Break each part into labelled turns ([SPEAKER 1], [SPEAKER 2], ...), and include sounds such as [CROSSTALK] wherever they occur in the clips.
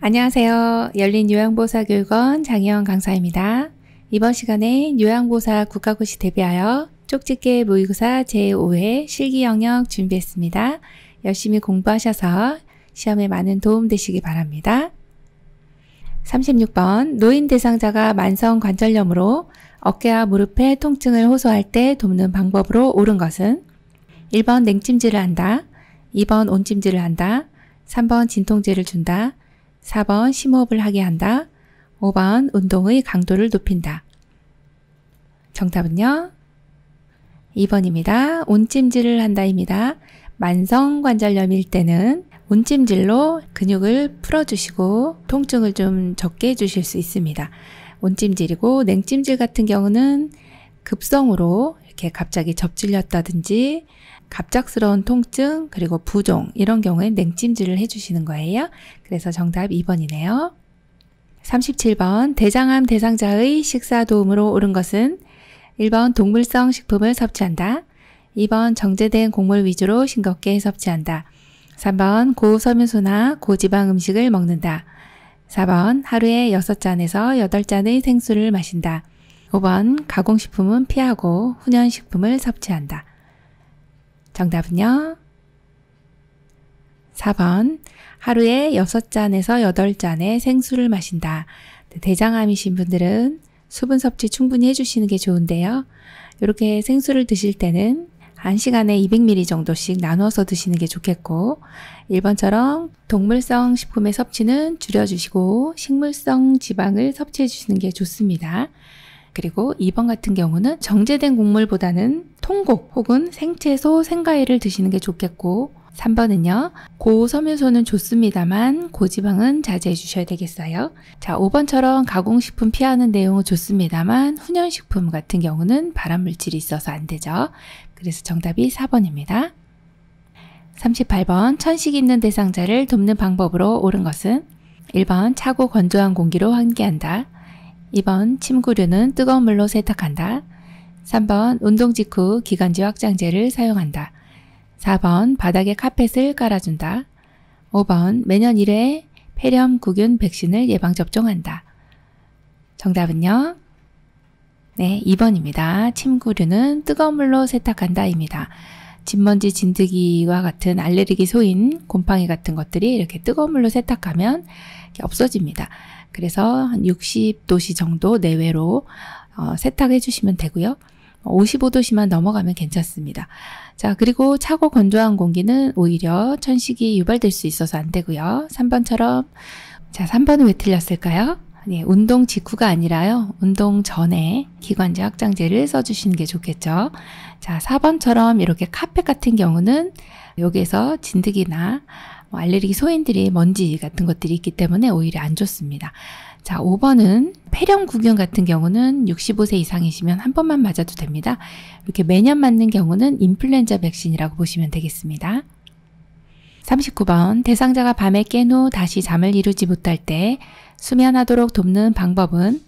[SPEAKER 1] 안녕하세요. 열린 요양보사 교육원 장혜원 강사입니다. 이번 시간에 요양보사 국가고시 대비하여 쪽집게 모의고사 제5회 실기 영역 준비했습니다. 열심히 공부하셔서 시험에 많은 도움 되시기 바랍니다. 36번 노인 대상자가 만성 관절염으로 어깨와 무릎에 통증을 호소할 때 돕는 방법으로 옳은 것은 1번 냉찜질을 한다. 2번 온찜질을 한다. 3번 진통제를 준다. 4번 심호흡을 하게 한다. 5번 운동의 강도를 높인다. 정답은요? 2번입니다. 온찜질을 한다입니다. 만성관절염일 때는 온찜질로 근육을 풀어주시고 통증을 좀 적게 해주실 수 있습니다. 온찜질이고 냉찜질 같은 경우는 급성으로 이렇게 갑자기 접질렸다든지 갑작스러운 통증, 그리고 부종 이런 경우에 냉찜질을 해주시는 거예요. 그래서 정답 2번이네요. 37번 대장암 대상자의 식사 도움으로 옳은 것은 1번 동물성 식품을 섭취한다. 2번 정제된 곡물 위주로 싱겁게 섭취한다. 3번 고섬유소나 고지방 음식을 먹는다. 4번 하루에 6잔에서 8잔의 생수를 마신다. 5번 가공식품은 피하고 훈연식품을 섭취한다. 정답은요? 4번. 하루에 6잔에서 8잔의 생수를 마신다. 네, 대장암이신 분들은 수분 섭취 충분히 해주시는 게 좋은데요. 이렇게 생수를 드실 때는 1시간에 200ml 정도씩 나눠서 드시는 게 좋겠고 1번처럼 동물성 식품의 섭취는 줄여주시고 식물성 지방을 섭취해 주시는 게 좋습니다. 그리고 2번 같은 경우는 정제된 곡물보다는 통곡 혹은 생채소, 생과일을 드시는 게 좋겠고 3번은요. 고섬유소는 좋습니다만 고지방은 자제해 주셔야 되겠어요. 자, 5번처럼 가공식품 피하는 내용은 좋습니다만 훈연식품 같은 경우는 발암물질이 있어서 안 되죠. 그래서 정답이 4번입니다. 38번 천식 있는 대상자를 돕는 방법으로 옳은 것은 1번 차고 건조한 공기로 환기한다. 2번 침구류는 뜨거운 물로 세탁한다. 3번 운동 직후 기관지 확장제를 사용한다. 4번 바닥에 카펫을 깔아준다. 5번 매년 1회 폐렴 구균 백신을 예방 접종한다. 정답은요? 네, 2번입니다. 침구류는 뜨거운 물로 세탁한다입니다. 진먼지 진드기와 같은 알레르기 소인 곰팡이 같은 것들이 이렇게 뜨거운 물로 세탁하면 이렇게 없어집니다. 그래서 한 60도씨 정도 내외로 어, 세탁해 주시면 되고요. 55도씨만 넘어가면 괜찮습니다. 자, 그리고 차고 건조한 공기는 오히려 천식이 유발될 수 있어서 안 되고요. 3번처럼 자, 3번은 왜 틀렸을까요? 예, 운동 직후가 아니라요. 운동 전에 기관지 확장제를 써주시는 게 좋겠죠. 자, 4번처럼 이렇게 카펫 같은 경우는 여기에서 진드기나 뭐 알레르기 소인들이 먼지 같은 것들이 있기 때문에 오히려 안 좋습니다. 자, 5번은 폐렴 구균 같은 경우는 65세 이상이시면 한 번만 맞아도 됩니다. 이렇게 매년 맞는 경우는 인플루엔자 백신이라고 보시면 되겠습니다. 39번 대상자가 밤에 깬 후 다시 잠을 이루지 못할 때 수면하도록 돕는 방법은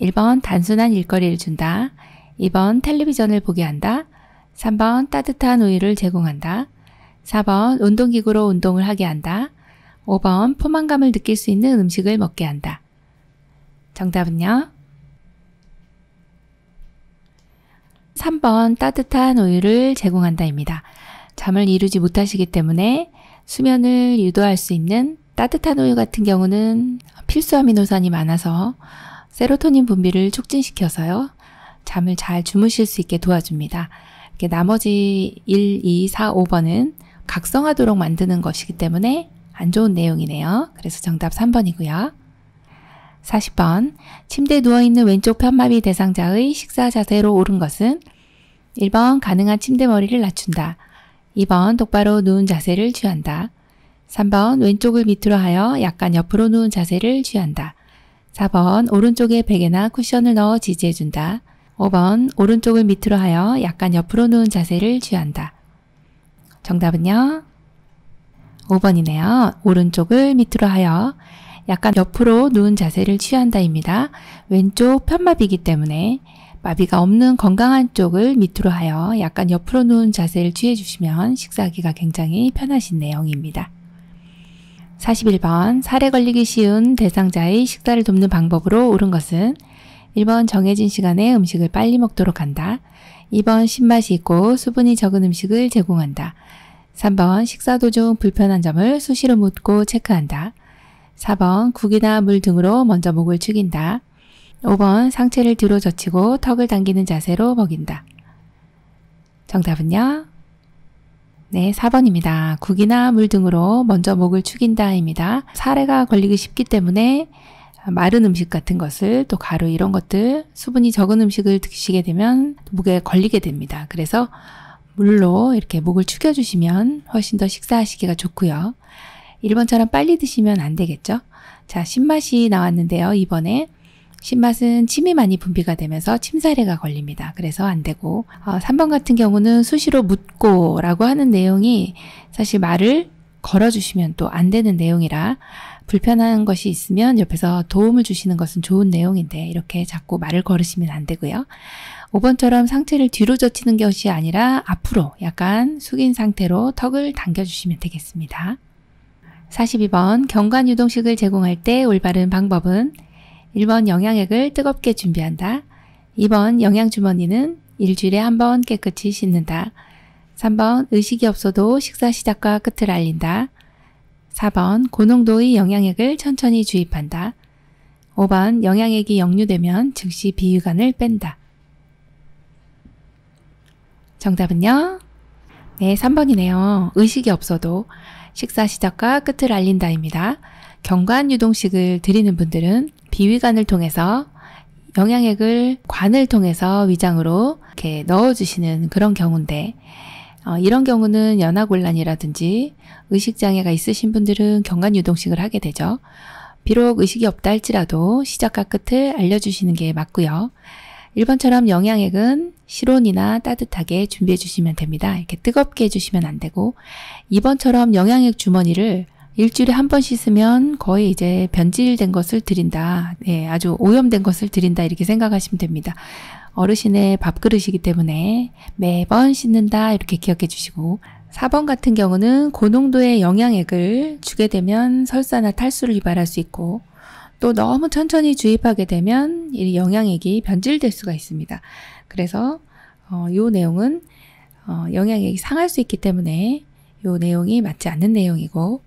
[SPEAKER 1] 1번 단순한 일거리를 준다. 2번 텔레비전을 보게 한다. 3번 따뜻한 우유를 제공한다. 4번 운동기구로 운동을 하게 한다. 5번 포만감을 느낄 수 있는 음식을 먹게 한다. 정답은요? 3번 따뜻한 우유를 제공한다입니다. 잠을 이루지 못하시기 때문에 수면을 유도할 수 있는 따뜻한 우유 같은 경우는 필수 아미노산이 많아서 세로토닌 분비를 촉진시켜서요. 잠을 잘 주무실 수 있게 도와줍니다. 나머지 1, 2, 4, 5번은 각성하도록 만드는 것이기 때문에 안 좋은 내용이네요. 그래서 정답 3번이고요. 40번. 침대에 누워있는 왼쪽 편마비 대상자의 식사 자세로 오른 것은 1번 가능한 침대 머리를 낮춘다. 2번 똑바로 누운 자세를 취한다. 3번 왼쪽을 밑으로 하여 약간 옆으로 누운 자세를 취한다. 4번 오른쪽에 베개나 쿠션을 넣어 지지해준다. 5번 오른쪽을 밑으로 하여 약간 옆으로 누운 자세를 취한다. 정답은요? 5번이네요. 오른쪽을 밑으로 하여 약간 옆으로 누운 자세를 취한다입니다. 왼쪽 편마비기 이 때문에 마비가 없는 건강한 쪽을 밑으로 하여 약간 옆으로 누운 자세를 취해 주시면 식사하기가 굉장히 편하신 내용입니다. 41번 살에 걸리기 쉬운 대상자의 식사를 돕는 방법으로 옳은 것은 1번 정해진 시간에 음식을 빨리 먹도록 한다. 2번 신맛이 있고 수분이 적은 음식을 제공한다. 3번 식사 도중 불편한 점을 수시로 묻고 체크한다. 4번 국이나 물 등으로 먼저 목을 축인다. 5번 상체를 뒤로 젖히고 턱을 당기는 자세로 먹인다. 정답은요? 네, 4번입니다. 국이나 물 등으로 먼저 목을 축인다입니다. 사례가 걸리기 쉽기 때문에 마른 음식 같은 것을 또 가루 이런 것들 수분이 적은 음식을 드시게 되면 목에 걸리게 됩니다. 그래서 물로 이렇게 목을 축여주시면 훨씬 더 식사하시기가 좋고요. 1번처럼 빨리 드시면 안 되겠죠? 자, 신맛이 나왔는데요. 이번에 신맛은 침이 많이 분비가 되면서 침사례가 걸립니다. 그래서 안 되고 어, 3번 같은 경우는 수시로 묻고 라고 하는 내용이 사실 말을 걸어주시면 또 안 되는 내용이라 불편한 것이 있으면 옆에서 도움을 주시는 것은 좋은 내용인데 이렇게 자꾸 말을 걸으시면 안 되고요. 5번처럼 상체를 뒤로 젖히는 것이 아니라 앞으로 약간 숙인 상태로 턱을 당겨주시면 되겠습니다. 42번 경관 유동식을 제공할 때 올바른 방법은 1번 영양액을 뜨겁게 준비한다. 2번 영양주머니는 일주일에 한 번 깨끗이 씻는다. 3번 의식이 없어도 식사 시작과 끝을 알린다. 4번 고농도의 영양액을 천천히 주입한다. 5번 영양액이 역류되면 즉시 비위관을 뺀다. 정답은요? 네, 3번이네요. 의식이 없어도 식사 시작과 끝을 알린다입니다. 경관 유동식을 드리는 분들은 비위관을 통해서 영양액을 관을 통해서 위장으로 이렇게 넣어주시는 그런 경우인데 어, 이런 경우는 연하곤란이라든지 의식장애가 있으신 분들은 경관유동식을 하게 되죠. 비록 의식이 없다 할지라도 시작과 끝을 알려주시는 게 맞고요. 1번처럼 영양액은 실온이나 따뜻하게 준비해 주시면 됩니다. 이렇게 뜨겁게 해주시면 안 되고 2번처럼 영양액 주머니를 일주일에 한 번 씻으면 거의 이제 변질된 것을 드린다. 예, 아주 오염된 것을 드린다. 이렇게 생각하시면 됩니다. 어르신의 밥그릇이기 때문에 매번 씻는다 이렇게 기억해 주시고 4번 같은 경우는 고농도의 영양액을 주게 되면 설사나 탈수를 유발할 수 있고 또 너무 천천히 주입하게 되면 이 영양액이 변질될 수가 있습니다. 그래서 어, 요 내용은 어, 영양액이 상할 수 있기 때문에 요 내용이 맞지 않는 내용이고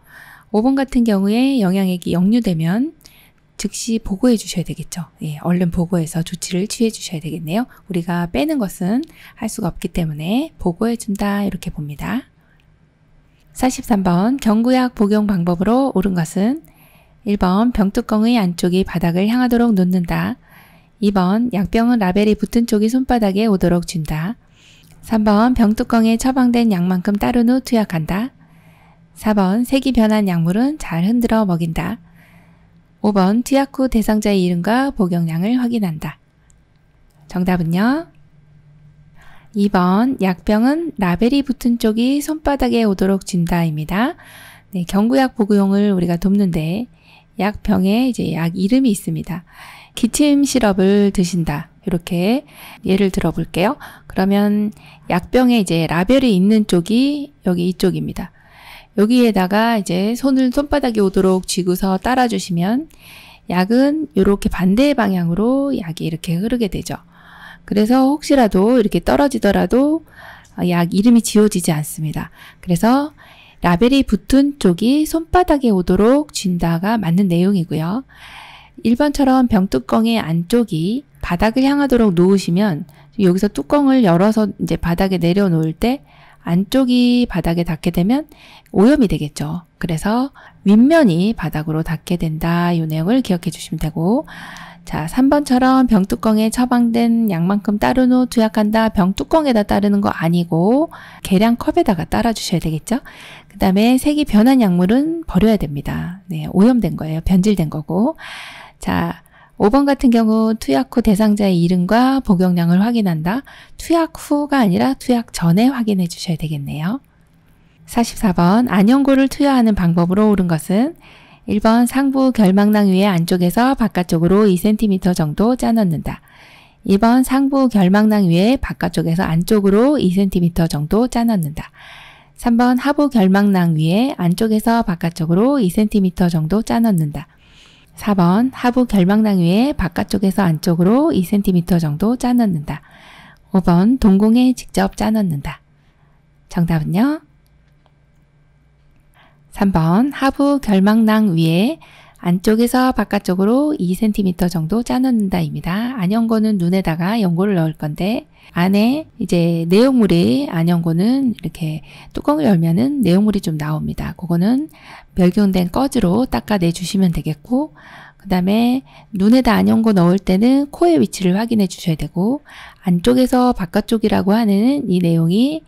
[SPEAKER 1] 5번 같은 경우에 영양액이 역류되면 즉시 보고해 주셔야 되겠죠. 예, 얼른 보고해서 조치를 취해 주셔야 되겠네요. 우리가 빼는 것은 할 수가 없기 때문에 보고해 준다 이렇게 봅니다. 43번 경구약 복용 방법으로 옳은 것은 1번 병뚜껑의 안쪽이 바닥을 향하도록 놓는다. 2번 약병은 라벨이 붙은 쪽이 손바닥에 오도록 준다. 3번 병뚜껑에 처방된 약만큼 따른 후 투약한다. 4번 색이 변한 약물은 잘 흔들어 먹인다. 5번 티아쿠 대상자의 이름과 복용량을 확인한다. 정답은요? 2번 약병은 라벨이 붙은 쪽이 손바닥에 오도록 진다입니다. 네, 경구약 복용을 우리가 돕는데 약병에 이제 약 이름이 있습니다. 기침 시럽을 드신다. 이렇게 예를 들어 볼게요. 그러면 약병에 이제 라벨이 있는 쪽이 여기 이쪽입니다. 여기에다가 이제 손을 손바닥에 오도록 쥐고서 따라주시면 약은 이렇게 반대 방향으로 약이 이렇게 흐르게 되죠. 그래서 혹시라도 이렇게 떨어지더라도 약 이름이 지워지지 않습니다. 그래서 라벨이 붙은 쪽이 손바닥에 오도록 쥔다가 맞는 내용이고요. 1번처럼 병뚜껑의 안쪽이 바닥을 향하도록 놓으시면 여기서 뚜껑을 열어서 이제 바닥에 내려놓을 때 안쪽이 바닥에 닿게 되면 오염이 되겠죠. 그래서 윗면이 바닥으로 닿게 된다. 이 내용을 기억해 주시면 되고 자, 3번처럼 병뚜껑에 처방된 양만큼 따른 후 투약한다. 병뚜껑에다 따르는 거 아니고 계량 컵에다가 따라 주셔야 되겠죠? 그 다음에 색이 변한 약물은 버려야 됩니다. 네, 오염된 거예요. 변질된 거고. 자, 5번 같은 경우 투약 후 대상자의 이름과 복용량을 확인한다. 투약 후가 아니라 투약 전에 확인해 주셔야 되겠네요. 44번 안연고를 투여하는 방법으로 옳은 것은 1번 상부 결막낭 위에 안쪽에서 바깥쪽으로 2cm 정도 짜넣는다. 2번 상부 결막낭 위에 바깥쪽에서 안쪽으로 2cm 정도 짜넣는다. 3번 하부 결막낭 위에 안쪽에서 바깥쪽으로 2cm 정도 짜넣는다. 4번 하부 결막낭 위에 바깥쪽에서 안쪽으로 2cm 정도 짜넣는다. 5번 동공에 직접 짜넣는다. 정답은요? 3번 하부 결막낭 위에 안쪽에서 바깥쪽으로 2cm 정도 짜넣는다입니다안연거는 눈에다가 연고를 넣을 건데 안에 이제 내용물이 안연고는 이렇게 뚜껑을 열면은 내용물이 좀 나옵니다. 그거는 별경된 꺼지로 닦아내 주시면 되겠고 그 다음에 눈에다 안연고 넣을 때는 코의 위치를 확인해 주셔야 되고 안쪽에서 바깥쪽이라고 하는 이 내용이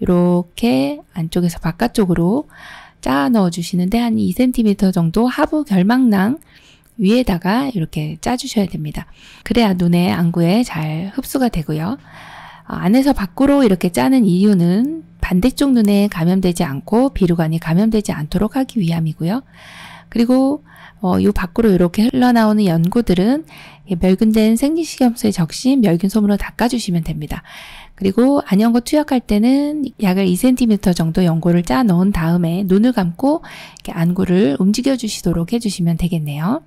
[SPEAKER 1] 이렇게 안쪽에서 바깥쪽으로 짜 넣어 주시는데 한 2cm 정도 하부 결막낭 위에다가 이렇게 짜주셔야 됩니다. 그래야 눈에 안구에 잘 흡수가 되고요. 어, 안에서 밖으로 이렇게 짜는 이유는 반대쪽 눈에 감염되지 않고 비루관이 감염되지 않도록 하기 위함이고요. 그리고 어, 요 밖으로 이렇게 흘러나오는 연고들은 멸균된 생리식염수에 적신 멸균솜으로 닦아주시면 됩니다. 그리고 안연고 투약할 때는 약을 2cm 정도 연고를 짜 넣은 다음에 눈을 감고 이렇게 안구를 움직여 주시도록 해주시면 되겠네요.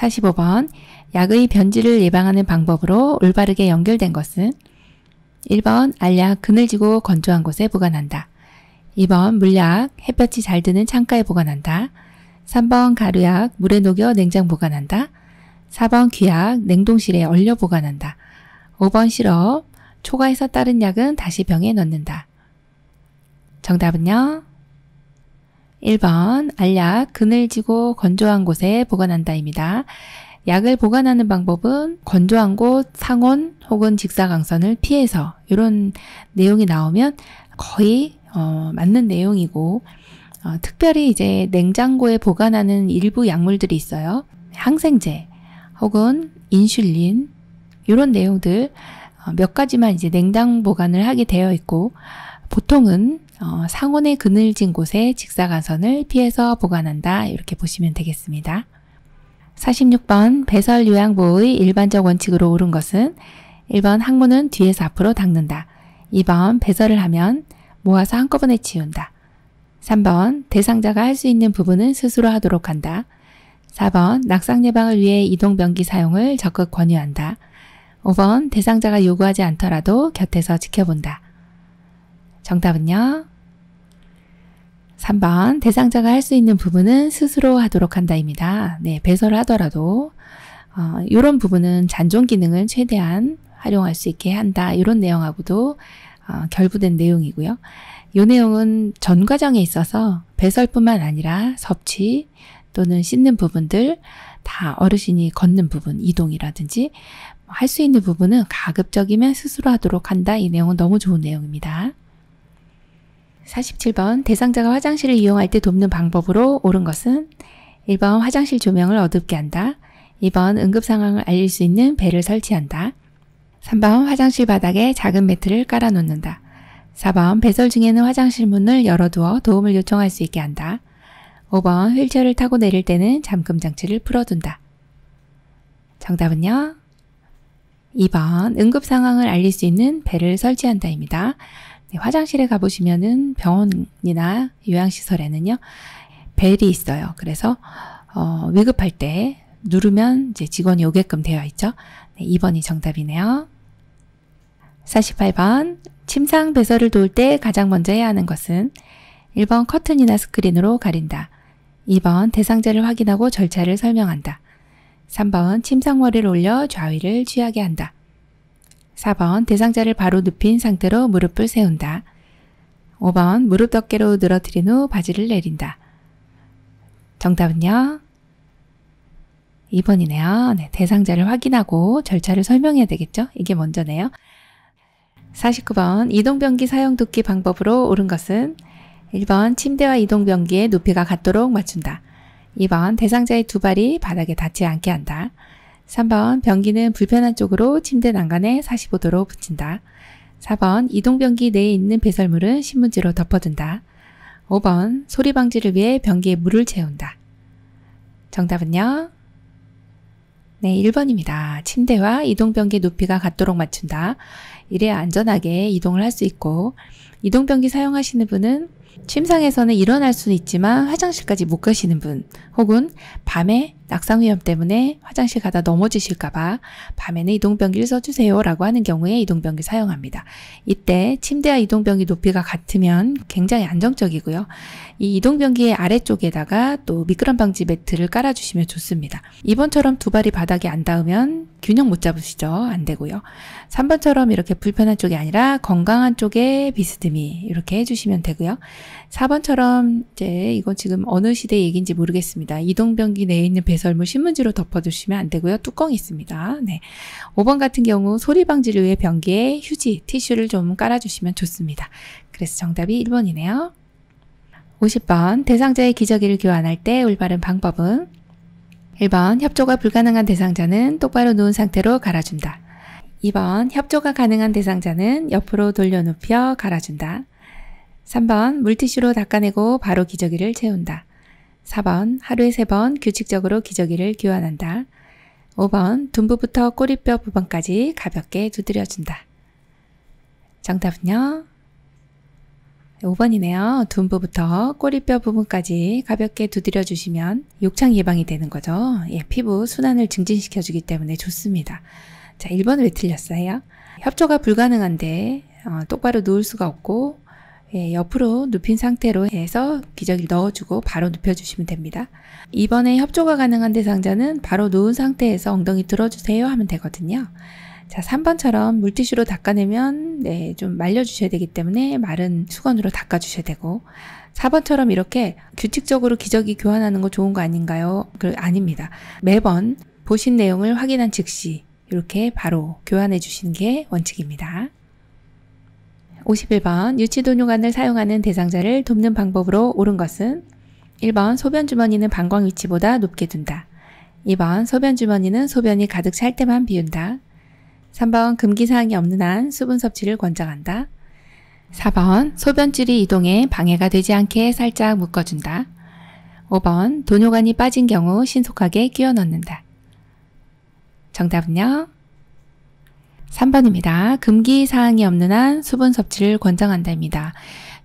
[SPEAKER 1] 45번 약의 변질을 예방하는 방법으로 올바르게 연결된 것은 1번 알약 그늘지고 건조한 곳에 보관한다. 2번 물약 햇볕이 잘 드는 창가에 보관한다. 3번 가루약 물에 녹여 냉장 보관한다. 4번 귀약 냉동실에 얼려 보관한다. 5번 시럽 초과해서 따른 약은 다시 병에 넣는다. 정답은요? 1번 알약, 그늘지고 건조한 곳에 보관한다입니다. 약을 보관하는 방법은 건조한 곳, 상온 혹은 직사광선을 피해서 이런 내용이 나오면 거의 어, 맞는 내용이고 어, 특별히 이제 냉장고에 보관하는 일부 약물들이 있어요. 항생제 혹은 인슐린 이런 내용들 어, 몇 가지만 이제 냉장 보관을 하게 되어 있고 보통은 어, 상온에 그늘진 곳에 직사광선을 피해서 보관한다 이렇게 보시면 되겠습니다. 46번 배설 요양보호의 일반적 원칙으로 옳은 것은 1번 항문은 뒤에서 앞으로 닦는다. 2번 배설을 하면 모아서 한꺼번에 치운다. 3번 대상자가 할 수 있는 부분은 스스로 하도록 한다. 4번 낙상 예방을 위해 이동 변기 사용을 적극 권유한다. 5번 대상자가 요구하지 않더라도 곁에서 지켜본다. 정답은요? 3번 대상자가 할 수 있는 부분은 스스로 하도록 한다입니다. 네, 배설을 하더라도 어, 요런 부분은 잔존 기능을 최대한 활용할 수 있게 한다. 이런 내용하고도 어, 결부된 내용이고요. 요 내용은 전 과정에 있어서 배설뿐만 아니라 섭취 또는 씻는 부분들 다 어르신이 걷는 부분, 이동이라든지 할 수 있는 부분은 가급적이면 스스로 하도록 한다. 이 내용은 너무 좋은 내용입니다. 47번 대상자가 화장실을 이용할 때 돕는 방법으로 옳은 것은 1번 화장실 조명을 어둡게 한다. 2번 응급 상황을 알릴 수 있는 배를 설치한다. 3번 화장실 바닥에 작은 매트를 깔아놓는다. 4번 배설 중에는 화장실 문을 열어두어 도움을 요청할 수 있게 한다. 5번 휠체어를 타고 내릴 때는 잠금 장치를 풀어둔다. 정답은요? 2번 응급 상황을 알릴 수 있는 배를 설치한다입니다. 네, 화장실에 가보시면은 병원이나 요양시설에는요, 벨이 있어요. 그래서, 어, 위급할 때 누르면 이제 직원이 오게끔 되어 있죠. 네, 2번이 정답이네요. 48번. 침상 배설을 도울 때 가장 먼저 해야 하는 것은 1번 커튼이나 스크린으로 가린다. 2번 대상자를 확인하고 절차를 설명한다. 3번 침상머리를 올려 좌위를 취하게 한다. 4번 대상자를 바로 눕힌 상태로 무릎을 세운다. 5번 무릎 덮개로 늘어뜨린 후 바지를 내린다. 정답은요? 2번이네요. 네, 대상자를 확인하고 절차를 설명해야 되겠죠? 이게 먼저네요. 49번 이동변기 사용 돕기 방법으로 옳은 것은 1번 침대와 이동변기의 높이가 같도록 맞춘다. 2번 대상자의 두 발이 바닥에 닿지 않게 한다. 3번 변기는 불편한 쪽으로 침대 난간에 45도로 붙인다. 4번 이동변기 내에 있는 배설물은 신문지로 덮어둔다. 5번 소리 방지를 위해 변기에 물을 채운다. 정답은요? 네, 1번입니다. 침대와 이동변기 높이가 같도록 맞춘다. 이래야 안전하게 이동을 할 수 있고 이동변기 사용하시는 분은 침상에서는 일어날 수는 있지만 화장실까지 못 가시는 분 혹은 밤에 낙상 위험 때문에 화장실 가다 넘어지실까봐 밤에는 이동병기를 써주세요 라고 하는 경우에 이동병기 사용합니다. 이때 침대와 이동병기 높이가 같으면 굉장히 안정적이고요. 이이동병기의 아래쪽에다가 또 미끄럼 방지 매트를 깔아주시면 좋습니다. 2번처럼 두 발이 바닥에 안 닿으면 균형 못 잡으시죠? 안 되고요. 3번처럼 이렇게 불편한 쪽이 아니라 건강한 쪽에 비스듬히 이렇게 해주시면 되고요. 4번처럼 이제 이건 지금 어느 시대 얘기인지 모르겠습니다. 이동변기 내에 있는 배설물 신문지로 덮어두시면 안 되고요. 뚜껑이 있습니다. 네. 5번 같은 경우 소리 방지를 위해 변기에 휴지, 티슈를 좀 깔아주시면 좋습니다. 그래서 정답이 1번이네요. 50번 대상자의 기저귀를 교환할 때 올바른 방법은 1번 협조가 불가능한 대상자는 똑바로 누운 상태로 갈아준다. 2번 협조가 가능한 대상자는 옆으로 돌려눕혀 갈아준다. 3번 물티슈로 닦아내고 바로 기저귀를 채운다. 4번 하루에 3번 규칙적으로 기저귀를 교환한다. 5번 둔부부터 꼬리뼈 부분까지 가볍게 두드려준다. 정답은요? 5번이네요. 둔부부터 꼬리뼈 부분까지 가볍게 두드려 주시면 욕창 예방이 되는 거죠. 예, 피부 순환을 증진시켜 주기 때문에 좋습니다. 자, 1번 왜 틀렸어요? 협조가 불가능한데 어, 똑바로 누울 수가 없고 예, 옆으로 눕힌 상태로 해서 기저귀 넣어주고 바로 눕혀주시면 됩니다. 이번에 협조가 가능한 대상자는 바로 누운 상태에서 엉덩이 들어주세요 하면 되거든요. 자, 3번처럼 물티슈로 닦아내면 네, 좀 말려주셔야 되기 때문에 마른 수건으로 닦아주셔야 되고 4번처럼 이렇게 규칙적으로 기저귀 교환하는 거 좋은 거 아닌가요? 그, 아닙니다. 매번 보신 내용을 확인한 즉시 이렇게 바로 교환해 주시는 게 원칙입니다. 51번 유치도뇨관을 사용하는 대상자를 돕는 방법으로 옳은 것은 1번 소변주머니는 방광 위치보다 높게 둔다. 2번 소변주머니는 소변이 가득 찰 때만 비운다. 3번 금기사항이 없는 한 수분 섭취를 권장한다. 4번 소변줄이 이동에 방해가 되지 않게 살짝 묶어준다. 5번 도뇨관이 빠진 경우 신속하게 끼워 넣는다. 정답은요? 3번입니다. 금기 사항이 없는 한 수분 섭취를 권장한다입니다.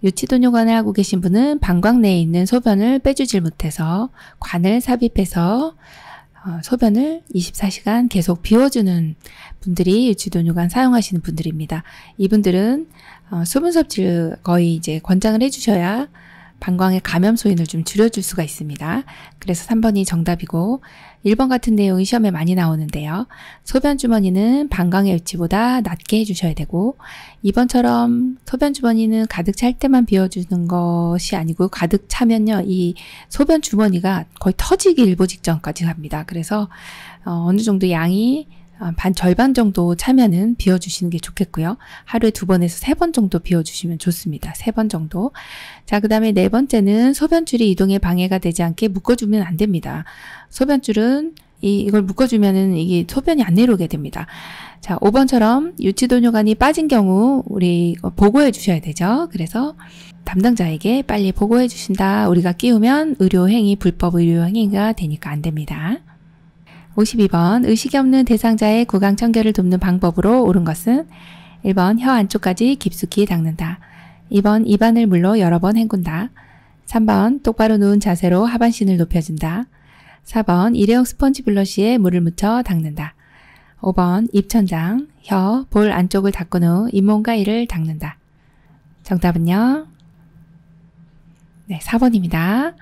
[SPEAKER 1] 유치동요관을 하고 계신 분은 방광 내에 있는 소변을 빼주질 못해서 관을 삽입해서 어, 소변을 24시간 계속 비워주는 분들이 유치동요관 사용하시는 분들입니다. 이분들은 어, 수분 섭취를 거의 이제 권장을 해주셔야 방광의 감염 소인을 좀 줄여줄 수가 있습니다. 그래서 3번이 정답이고 1번 같은 내용이 시험에 많이 나오는데요. 소변 주머니는 방광의 위치보다 낮게 해주셔야 되고 2번처럼 소변 주머니는 가득 찰 때만 비워주는 것이 아니고 가득 차면요. 이 소변 주머니가 거의 터지기 일보 직전까지 갑니다. 그래서 어, 어느 정도 양이 아, 반 절반 정도 차면은 비워주시는 게 좋겠고요. 하루에 두 번에서 세 번 정도 비워주시면 좋습니다. 세 번 정도. 자, 그 다음에 네 번째는 소변줄이 이동에 방해가 되지 않게 묶어주면 안 됩니다. 소변줄은 이, 이걸 묶어주면은 이게 소변이 안 내려오게 됩니다. 자, 5번처럼 유치도뇨관이 빠진 경우 우리 보고해 주셔야 되죠. 그래서 담당자에게 빨리 보고해 주신다. 우리가 끼우면 의료행위, 불법 의료행위가 되니까 안 됩니다. 52번 의식이 없는 대상자의 구강 청결을 돕는 방법으로 옳은 것은 1번 혀 안쪽까지 깊숙이 닦는다. 2번 입안을 물로 여러 번 헹군다. 3번 똑바로 누운 자세로 하반신을 높여준다. 4번 일회용 스펀지 블러쉬에 물을 묻혀 닦는다. 5번 입천장, 혀, 볼 안쪽을 닦은 후 잇몸과 이를 닦는다. 정답은요? 네, 4번입니다.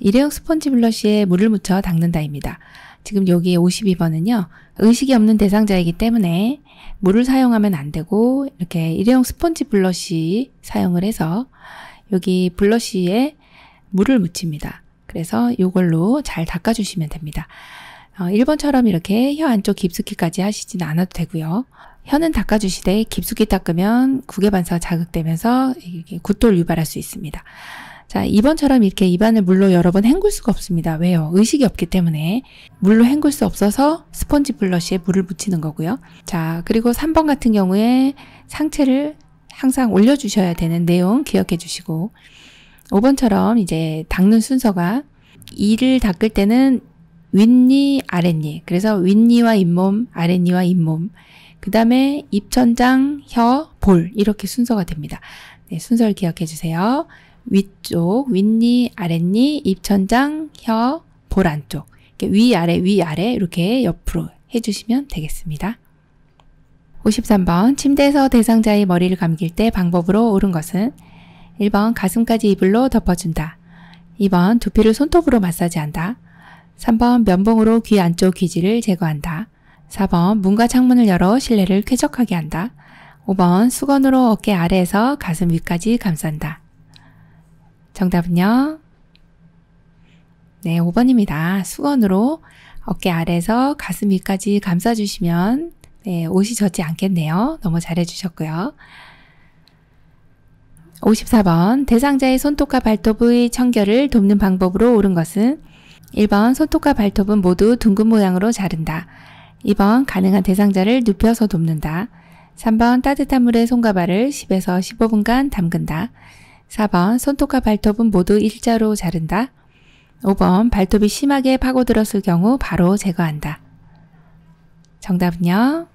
[SPEAKER 1] 일회용 스펀지 블러쉬에 물을 묻혀 닦는다입니다. 지금 여기 52번은요. 의식이 없는 대상자이기 때문에 물을 사용하면 안 되고 이렇게 일회용 스펀지 블러쉬 사용을 해서 여기 블러쉬에 물을 묻힙니다. 그래서 이걸로 잘 닦아주시면 됩니다. 어, 1번처럼 이렇게 혀 안쪽 깊숙이까지 하시진 않아도 되고요. 혀는 닦아주시되 깊숙이 닦으면 구개반사 자극되면서 이렇게 구토를 유발할 수 있습니다. 자, 이번처럼 이렇게 입안을 물로 여러 번 헹굴 수가 없습니다. 왜요? 의식이 없기 때문에. 물로 헹굴 수 없어서 스펀지 블러쉬에 물을 묻히는 거고요. 자, 그리고 3번 같은 경우에 상체를 항상 올려주셔야 되는 내용 기억해 주시고 5번처럼 이제 닦는 순서가 이를 닦을 때는 윗니, 아랫니 그래서 윗니와 잇몸, 아랫니와 잇몸 그 다음에 입천장, 혀, 볼 이렇게 순서가 됩니다. 네, 순서를 기억해 주세요. 위쪽, 윗니, 아랫니, 입천장, 혀, 볼 안쪽. 위아래, 위아래 이렇게 옆으로 해주시면 되겠습니다. 53번 침대에서 대상자의 머리를 감길 때 방법으로 옳은 것은 1번 가슴까지 이불로 덮어준다. 2번 두피를 손톱으로 마사지한다. 3번 면봉으로 귀 안쪽 귀지를 제거한다. 4번 문과 창문을 열어 실내를 쾌적하게 한다. 5번 수건으로 어깨 아래에서 가슴 위까지 감싼다. 정답은요? 네, 5번입니다. 수건으로 어깨 아래에서 가슴 위까지 감싸주시면 네, 옷이 젖지 않겠네요. 너무 잘해주셨고요. 54번 대상자의 손톱과 발톱의 청결을 돕는 방법으로 옳은 것은 1번 손톱과 발톱은 모두 둥근 모양으로 자른다. 2번 가능한 대상자를 눕혀서 돕는다. 3번 따뜻한 물에 손과 발을 10에서 15분간 담근다. 4번 손톱과 발톱은 모두 일자로 자른다. 5번 발톱이 심하게 파고들었을 경우 바로 제거한다. 정답은요?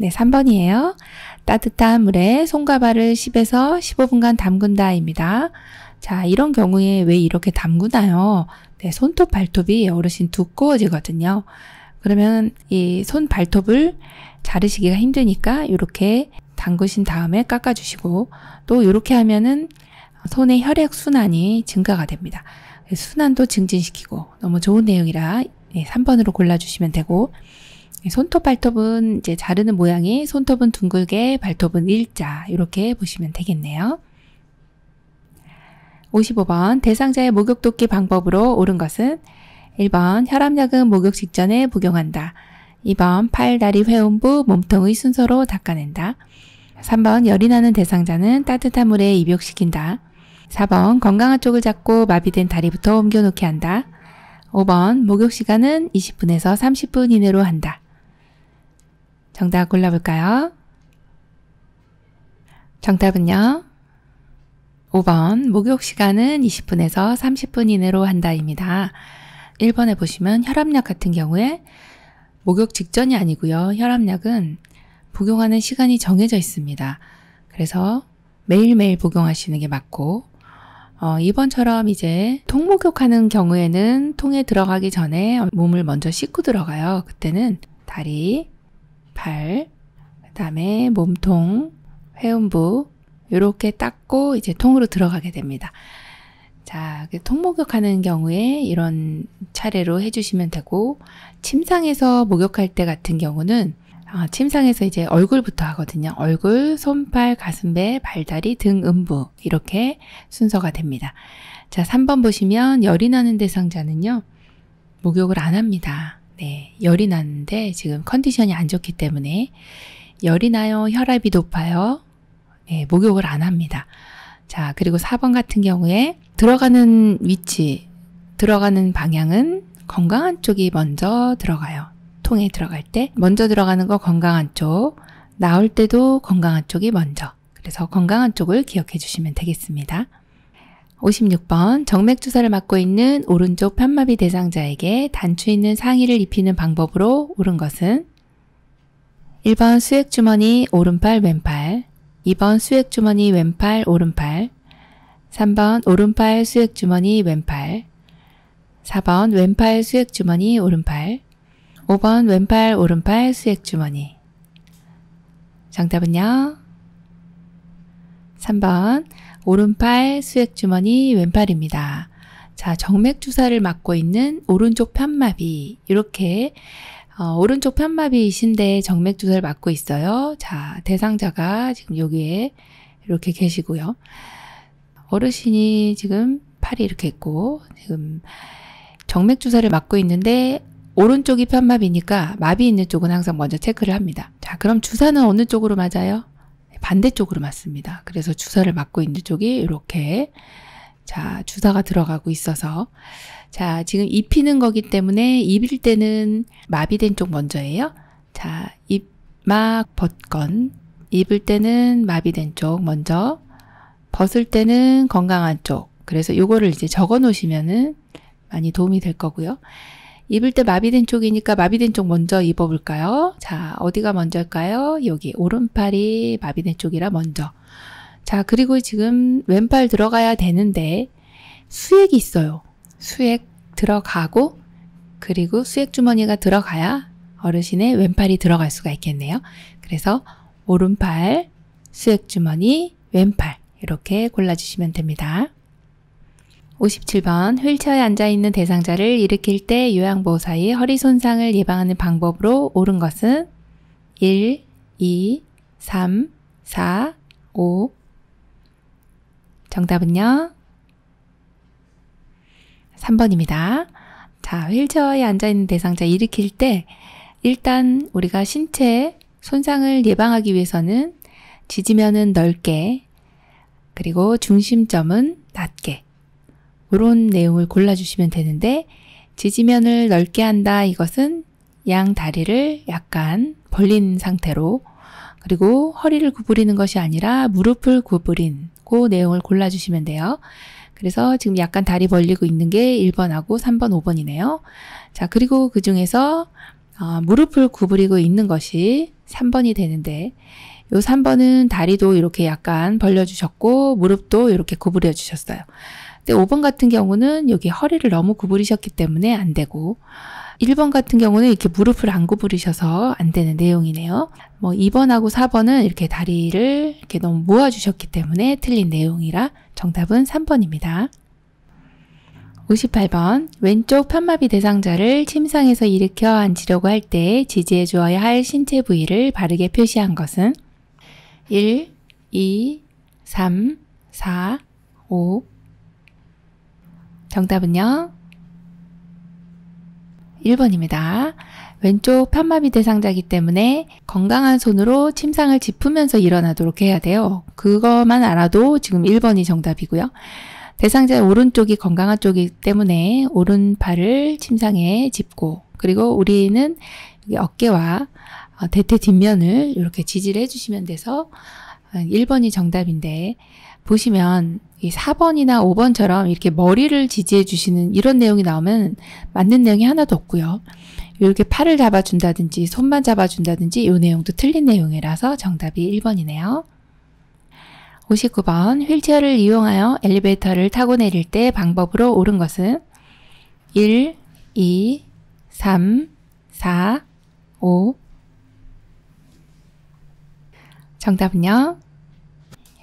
[SPEAKER 1] 네, 3번이에요. 따뜻한 물에 손과 발을 10에서 15분간 담근다입니다. 자, 이런 경우에 왜 이렇게 담그나요? 네, 손톱 발톱이 어르신 두꺼워지거든요. 그러면 이 손 발톱을 자르시기가 힘드니까 이렇게 담그신 다음에 깎아주시고 또 이렇게 하면은 손의 혈액 순환이 증가가 됩니다. 순환도 증진시키고 너무 좋은 내용이라 3번으로 예, 골라주시면 되고 예, 손톱 발톱은 이제 자르는 모양이 손톱은 둥글게 발톱은 일자 이렇게 보시면 되겠네요. 55번 대상자의 목욕 돕기 방법으로 옳은 것은 1번 혈압약은 목욕 직전에 복용한다. 2번 팔다리 회음부 몸통의 순서로 닦아낸다. 3번 열이 나는 대상자는 따뜻한 물에 입욕시킨다. 4번 건강한 쪽을 잡고 마비된 다리부터 옮겨놓게 한다. 5번 목욕 시간은 20분에서 30분 이내로 한다. 정답 골라볼까요? 정답은요. 5번 목욕 시간은 20분에서 30분 이내로 한다입니다. 1번에 보시면 혈압약 같은 경우에 목욕 직전이 아니고요. 혈압약은 복용하는 시간이 정해져 있습니다. 그래서 매일매일 복용하시는 게 맞고 어, 이번처럼 이제 통목욕하는 경우에는 통에 들어가기 전에 몸을 먼저 씻고 들어가요. 그때는 다리, 발, 그 다음에 몸통, 회음부 이렇게 닦고 이제 통으로 들어가게 됩니다. 자, 그 통목욕하는 경우에 이런 차례로 해주시면 되고 침상에서 목욕할 때 같은 경우는 아, 침상에서 이제 얼굴부터 하거든요. 얼굴, 손발, 가슴배, 발다리, 등, 음부 이렇게 순서가 됩니다. 자, 3번 보시면 열이 나는 대상자는요. 목욕을 안 합니다. 네, 열이 나는데 지금 컨디션이 안 좋기 때문에 열이 나요, 혈압이 높아요. 네, 목욕을 안 합니다. 자, 그리고 4번 같은 경우에 들어가는 위치, 들어가는 방향은 건강한 쪽이 먼저 들어가요. 통에 들어갈 때 먼저 들어가는 거 건강한 쪽, 나올 때도 건강한 쪽이 먼저. 그래서 건강한 쪽을 기억해 주시면 되겠습니다. 56번 정맥 주사를 맞고 있는 오른쪽 편마비 대상자에게 단추 있는 상의를 입히는 방법으로 옳은 것은 1번 수액 주머니 오른팔 왼팔 2번 수액 주머니 왼팔 오른팔 3번 오른팔 수액 주머니 왼팔 4번 왼팔 수액주머니 오른팔 5번 왼팔 오른팔 수액주머니 정답은요? 3번 오른팔 수액주머니 왼팔입니다. 자, 정맥주사를 맡고 있는 오른쪽 편마비 이렇게 어, 오른쪽 편마비이신데 정맥주사를 맡고 있어요. 자, 대상자가 지금 여기에 이렇게 계시고요. 어르신이 지금 팔이 이렇게 있고 지금 정맥 주사를 맞고 있는데 오른쪽이 편마비니까 마비 있는 쪽은 항상 먼저 체크를 합니다. 자, 그럼 주사는 어느 쪽으로 맞아요? 반대쪽으로 맞습니다. 그래서 주사를 맞고 있는 쪽이 이렇게 자, 주사가 들어가고 있어서 자, 지금 입히는 거기 때문에 입일 때는 마비된 쪽 먼저예요. 자, 입막 벗건 입을 때는 마비된 쪽 먼저 벗을 때는 건강한 쪽. 그래서 요거를 이제 적어 놓으시면은 많이 도움이 될 거고요. 입을 때 마비된 쪽이니까 마비된 쪽 먼저 입어볼까요? 자, 어디가 먼저일까요? 여기 오른팔이 마비된 쪽이라 먼저. 자, 그리고 지금 왼팔 들어가야 되는데 수액이 있어요. 수액 들어가고 그리고 수액 주머니가 들어가야 어르신의 왼팔이 들어갈 수가 있겠네요. 그래서 오른팔, 수액 주머니, 왼팔 이렇게 골라주시면 됩니다. 57번 휠체어에 앉아있는 대상자를 일으킬 때 요양보호사의 허리 손상을 예방하는 방법으로 옳은 것은 1, 2, 3, 4, 5 정답은요? 3번입니다. 자, 휠체어에 앉아있는 대상자 일으킬 때 일단 우리가 신체 손상을 예방하기 위해서는 지지면은 넓게 그리고 중심점은 낮게 이런 내용을 골라주시면 되는데 지지면을 넓게 한다 이것은 양 다리를 약간 벌린 상태로 그리고 허리를 구부리는 것이 아니라 무릎을 구부린 그 내용을 골라주시면 돼요. 그래서 지금 약간 다리 벌리고 있는 게 1번하고 3번, 5번이네요. 자, 그리고 그 중에서 어, 무릎을 구부리고 있는 것이 3번이 되는데 요 3번은 다리도 이렇게 약간 벌려주셨고 무릎도 이렇게 구부려 주셨어요. 근데 5번 같은 경우는 여기 허리를 너무 구부리셨기 때문에 안 되고 1번 같은 경우는 이렇게 무릎을 안 구부리셔서 안 되는 내용이네요. 뭐 2번하고 4번은 이렇게 다리를 이렇게 너무 모아주셨기 때문에 틀린 내용이라 정답은 3번입니다. 58번 왼쪽 편마비 대상자를 침상에서 일으켜 앉으려고 할 때 지지해 주어야 할 신체 부위를 바르게 표시한 것은 1, 2, 3, 4, 5, 정답은요? 1번입니다. 왼쪽 편마비 대상자이기 때문에 건강한 손으로 침상을 짚으면서 일어나도록 해야 돼요. 그것만 알아도 지금 1번이 정답이고요. 대상자의 오른쪽이 건강한 쪽이기 때문에 오른팔을 침상에 짚고 그리고 우리는 어깨와 어, 대퇴 뒷면을 이렇게 지지를 해주시면 돼서 1번이 어, 정답인데 보시면 이 4번이나 5번처럼 이렇게 머리를 지지해 주시는 이런 내용이 나오면 맞는 내용이 하나도 없고요. 이렇게 팔을 잡아준다든지 손만 잡아준다든지 이 내용도 틀린 내용이라서 정답이 1번이네요. 59번 휠체어를 이용하여 엘리베이터를 타고 내릴 때 방법으로 옳은 것은 1, 2, 3, 4, 5 정답은요?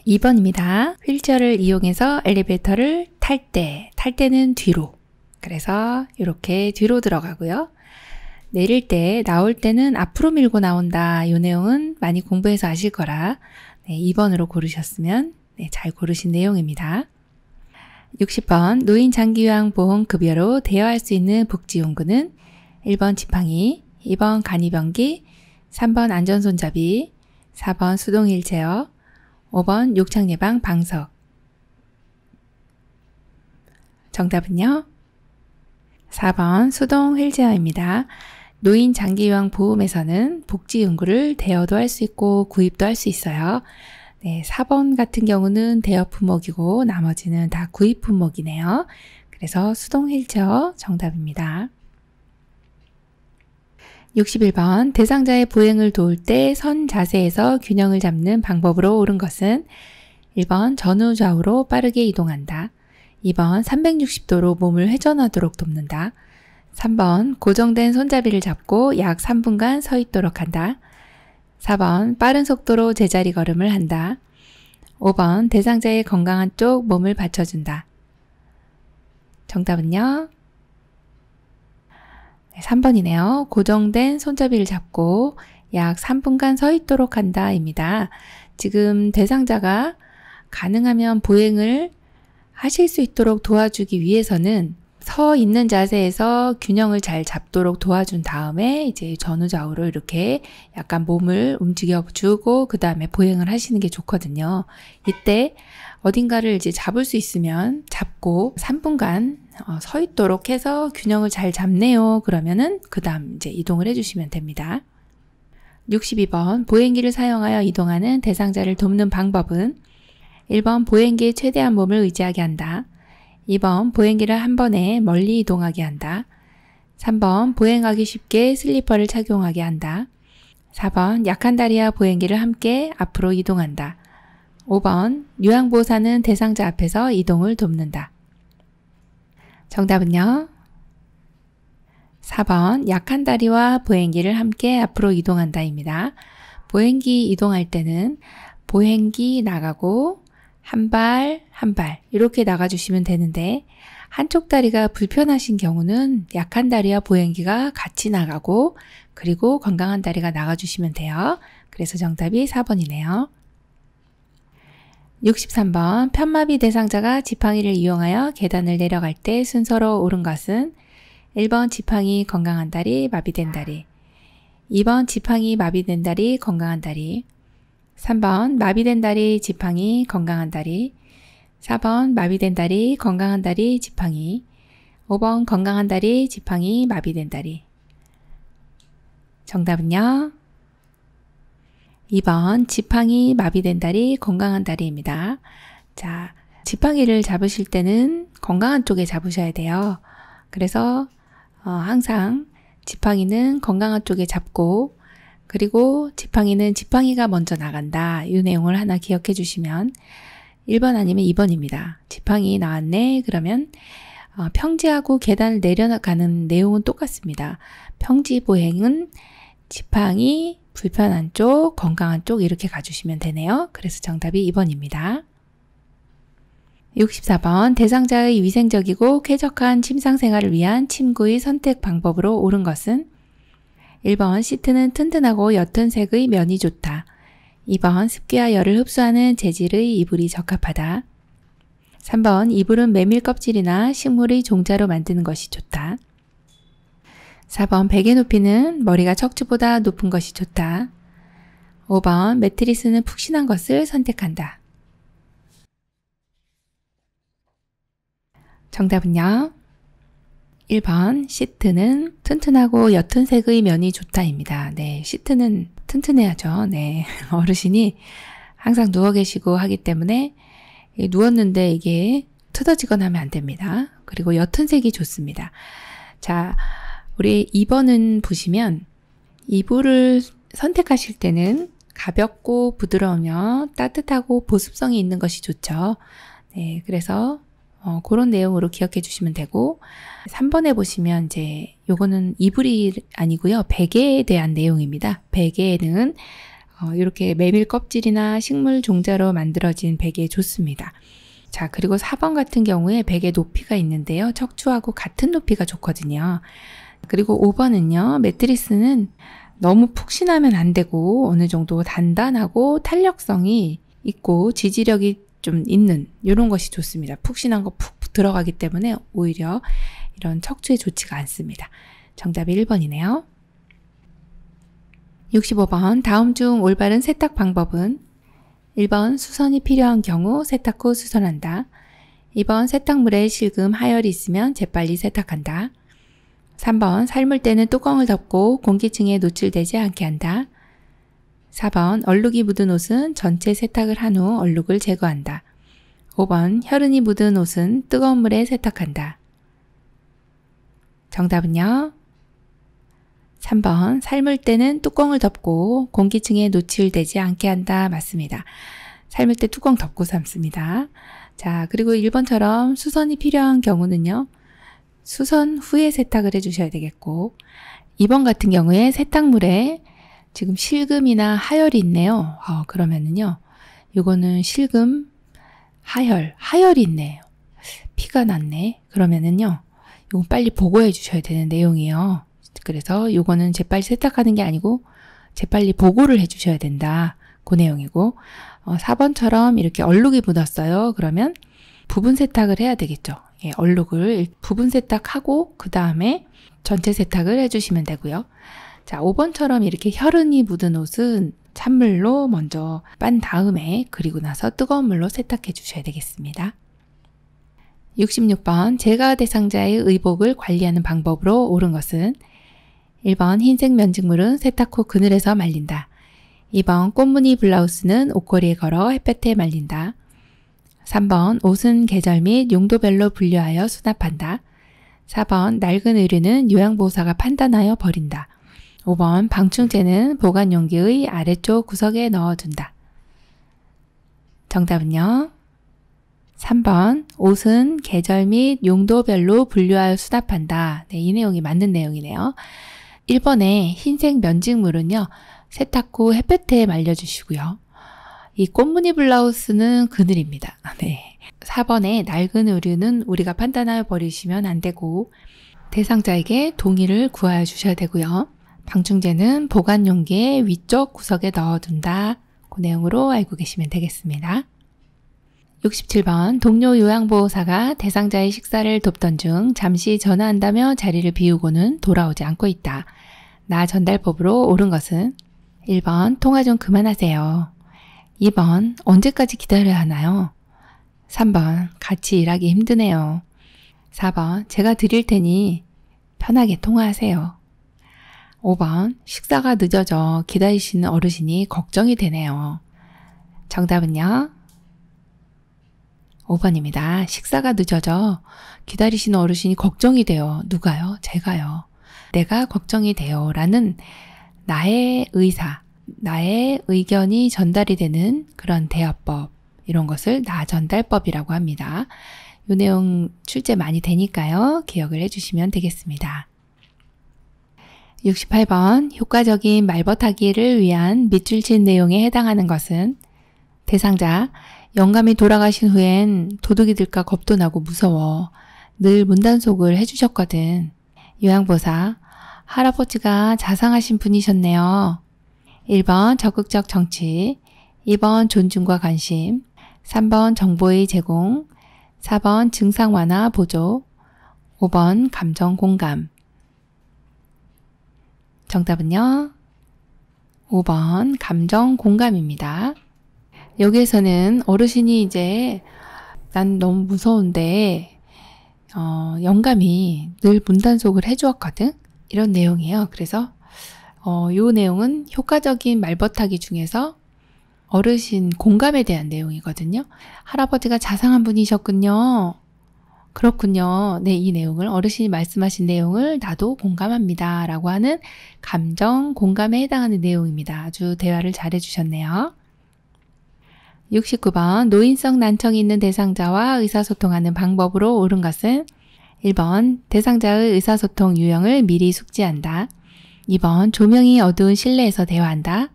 [SPEAKER 1] 2번입니다. 휠체어를 이용해서 엘리베이터를 탈 때, 탈 때는 뒤로. 그래서 이렇게 뒤로 들어가고요. 내릴 때, 나올 때는 앞으로 밀고 나온다. 이 내용은 많이 공부해서 아실 거라 네, 2번으로 고르셨으면 네, 잘 고르신 내용입니다. 60번 노인 장기요양 보험 급여로 대여할 수 있는 복지 용구는 1번 지팡이, 2번 간이병기, 3번 안전손잡이, 4번 수동 휠체어, 5번 욕창 예방 방석. 정답은요? 4번 수동 휠체어입니다. 노인 장기요양 보험에서는 복지 연구를 대여도 할 수 있고 구입도 할 수 있어요. 네, 4번 같은 경우는 대여 품목이고 나머지는 다 구입 품목이네요. 그래서 수동 휠체어 정답입니다. 61번 대상자의 보행을 도울 때 선 자세에서 균형을 잡는 방법으로 옳은 것은 1번 전후 좌우로 빠르게 이동한다. 2번 360도로 몸을 회전하도록 돕는다. 3번 고정된 손잡이를 잡고 약 3분간 서 있도록 한다. 4번 빠른 속도로 제자리 걸음을 한다. 5번 대상자의 건강한 쪽 몸을 받쳐준다. 정답은요? 3번이네요. 고정된 손잡이를 잡고 약 3분간 서 있도록 한다입니다. 지금 대상자가 가능하면 보행을 하실 수 있도록 도와주기 위해서는 서 있는 자세에서 균형을 잘 잡도록 도와준 다음에 이제 전후좌우로 이렇게 약간 몸을 움직여 주고 그 다음에 보행을 하시는 게 좋거든요. 이때 어딘가를 이제 잡을 수 있으면 잡고 3분간 어, 서 있도록 해서 균형을 잘 잡네요. 그러면은 그 다음 이제 이동을 해주시면 됩니다. 62번 보행기를 사용하여 이동하는 대상자를 돕는 방법은 1번 보행기에 최대한 몸을 의지하게 한다. 2번 보행기를 한 번에 멀리 이동하게 한다. 3번 보행하기 쉽게 슬리퍼를 착용하게 한다. 4번 약한 다리와 보행기를 함께 앞으로 이동한다. 5번 요양보호사는 대상자 앞에서 이동을 돕는다. 정답은요. 4번 약한 다리와 보행기를 함께 앞으로 이동한다입니다. 보행기 이동할 때는 보행기 나가고 한 발, 한 발 이렇게 나가주시면 되는데 한쪽 다리가 불편하신 경우는 약한 다리와 보행기가 같이 나가고 그리고 건강한 다리가 나가주시면 돼요. 그래서 정답이 4번이네요. 63번 편마비 대상자가 지팡이를 이용하여 계단을 내려갈 때 순서로 오른 것은 1번 지팡이 건강한 다리 마비된 다리 2번 지팡이 마비된 다리 건강한 다리 3번 마비된 다리 지팡이 건강한 다리 4번 마비된 다리 건강한 다리 지팡이 5번 건강한 다리 지팡이 마비된 다리 정답은요? 2번 지팡이 마비된 다리 건강한 다리입니다. 자, 지팡이를 잡으실 때는 건강한 쪽에 잡으셔야 돼요. 그래서 어, 항상 지팡이는 건강한 쪽에 잡고 그리고 지팡이는 지팡이가 먼저 나간다. 이 내용을 하나 기억해 주시면 1번 아니면 2번입니다. 지팡이 나왔네. 그러면 어, 평지하고 계단을 내려가는 내용은 똑같습니다. 평지 보행은 지팡이 불편한 쪽, 건강한 쪽 이렇게 가주시면 되네요. 그래서 정답이 2번입니다. 64번 대상자의 위생적이고 쾌적한 침상생활을 위한 침구의 선택 방법으로 옳은 것은 1번 시트는 튼튼하고 옅은 색의 면이 좋다. 2번 습기와 열을 흡수하는 재질의 이불이 적합하다. 3번 이불은 메밀 껍질이나 식물의 종자로 만드는 것이 좋다. 4번 베개 높이는 머리가 척추보다 높은 것이 좋다. 5번 매트리스는 푹신한 것을 선택한다. 정답은요. 1번 시트는 튼튼하고 옅은 색의 면이 좋다입니다. 네, 시트는 튼튼해야죠. 네, [LAUGHS] 어르신이 항상 누워 계시고 하기 때문에 누웠는데 이게 틀어지거나 하면 안 됩니다. 그리고 옅은 색이 좋습니다. 자, 우리 2번은 보시면 이불을 선택하실 때는 가볍고 부드러우며 따뜻하고 보습성이 있는 것이 좋죠. 네, 그래서 어, 그런 내용으로 기억해 주시면 되고 3번에 보시면 이제 요거는 이불이 아니고요. 베개에 대한 내용입니다. 베개는 어, 이렇게 메밀 껍질이나 식물 종자로 만들어진 베개 좋습니다. 자, 그리고 4번 같은 경우에 베개 높이가 있는데요. 척추하고 같은 높이가 좋거든요. 그리고 5번은요. 매트리스는 너무 푹신하면 안 되고 어느 정도 단단하고 탄력성이 있고 지지력이 좀 있는 이런 것이 좋습니다. 푹신한 거 푹 들어가기 때문에 오히려 이런 척추에 좋지가 않습니다. 정답이 1번이네요. 65번 다음 중 올바른 세탁 방법은 1번 수선이 필요한 경우 세탁 후 수선한다. 2번 세탁물에 실금 하열이 있으면 재빨리 세탁한다. 3번 삶을 때는 뚜껑을 덮고 공기층에 노출되지 않게 한다. 4번 얼룩이 묻은 옷은 전체 세탁을 한 후 얼룩을 제거한다. 5번 혈흔이 묻은 옷은 뜨거운 물에 세탁한다. 정답은요. 3번 삶을 때는 뚜껑을 덮고 공기층에 노출되지 않게 한다. 맞습니다. 삶을 때 뚜껑 덮고 삶습니다. 자, 그리고 1번처럼 수선이 필요한 경우는요. 수선 후에 세탁을 해주셔야 되겠고 이번 같은 경우에 세탁물에 지금 실금이나 하열이 있네요. 어, 그러면은요. 이거는 실금, 하열, 하열이 있네요. 피가 났네. 그러면은요. 이건 빨리 보고해 주셔야 되는 내용이에요. 그래서 이거는 재빨리 세탁하는 게 아니고 재빨리 보고를 해 주셔야 된다. 그 내용이고 어, 4번처럼 이렇게 얼룩이 묻었어요. 그러면 부분 세탁을 해야 되겠죠. 예, 얼룩을 부분 세탁하고 그 다음에 전체 세탁을 해주시면 되고요. 자, 5번처럼 이렇게 혈흔이 묻은 옷은 찬물로 먼저 빤 다음에 그리고 나서 뜨거운 물로 세탁해 주셔야 되겠습니다. 66번 제가 대상자의 의복을 관리하는 방법으로 옳은 것은 1번 흰색 면직물은 세탁 후 그늘에서 말린다. 2번 꽃무늬 블라우스는 옷걸이에 걸어 햇볕에 말린다. 3번 옷은 계절 및 용도별로 분류하여 수납한다. 4번 낡은 의류는 요양보호사가 판단하여 버린다. 5번 방충제는 보관용기의 아래쪽 구석에 넣어둔다. 정답은요. 3번 옷은 계절 및 용도별로 분류하여 수납한다. 네, 이 내용이 맞는 내용이네요. 1번에 흰색 면직물은요. 세탁 후 햇볕에 말려주시고요. 이 꽃무늬 블라우스는 그늘입니다. [LAUGHS] 네. 4번의 낡은 의류는 우리가 판단하여 버리시면 안 되고 대상자에게 동의를 구하여 주셔야 되고요. 방충제는 보관 용기의 위쪽 구석에 넣어둔다. 그 내용으로 알고 계시면 되겠습니다. 67번 동료 요양보호사가 대상자의 식사를 돕던 중 잠시 전화한다며 자리를 비우고는 돌아오지 않고 있다. 나 전달법으로 옳은 것은 1번 통화 좀 그만하세요. 2번, 언제까지 기다려야 하나요? 3번, 같이 일하기 힘드네요. 4번, 제가 드릴 테니 편하게 통화하세요. 5번, 식사가 늦어져 기다리시는 어르신이 걱정이 되네요. 정답은요? 5번입니다. 식사가 늦어져 기다리시는 어르신이 걱정이 돼요. 누가요? 제가요. 내가 걱정이 돼요. 라는 나의 의사, 나의 의견이 전달이 되는 그런 대화법, 이런 것을 나 전달법이라고 합니다. 이 내용 출제 많이 되니까요. 기억을 해주시면 되겠습니다. 68번 효과적인 말벗하기를 위한 밑줄 친 내용에 해당하는 것은 대상자 영감이 돌아가신 후엔 도둑이 들까 겁도 나고 무서워 늘 문단속을 해주셨거든. 요양보사 할아버지가 자상하신 분이셨네요. 1번 적극적 정치, 2번 존중과 관심, 3번 정보의 제공, 4번 증상 완화 보조, 5번 감정 공감. 정답은요? 5번 감정 공감입니다. 여기에서는 어르신이 이제 난 너무 무서운데 어, 영감이 늘 문단속을 해주었거든? 이런 내용이에요. 그래서 어, 요 내용은 효과적인 말버타기 중에서 어르신 공감에 대한 내용이거든요. 할아버지가 자상한 분이셨군요. 그렇군요. 네, 이 내용을 어르신이 말씀하신 내용을 나도 공감합니다. 라고 하는 감정 공감에 해당하는 내용입니다. 아주 대화를 잘해 주셨네요. 69번 노인성 난청이 있는 대상자와 의사소통하는 방법으로 옳은 것은 1번 대상자의 의사소통 유형을 미리 숙지한다. 2번 조명이 어두운 실내에서 대화한다.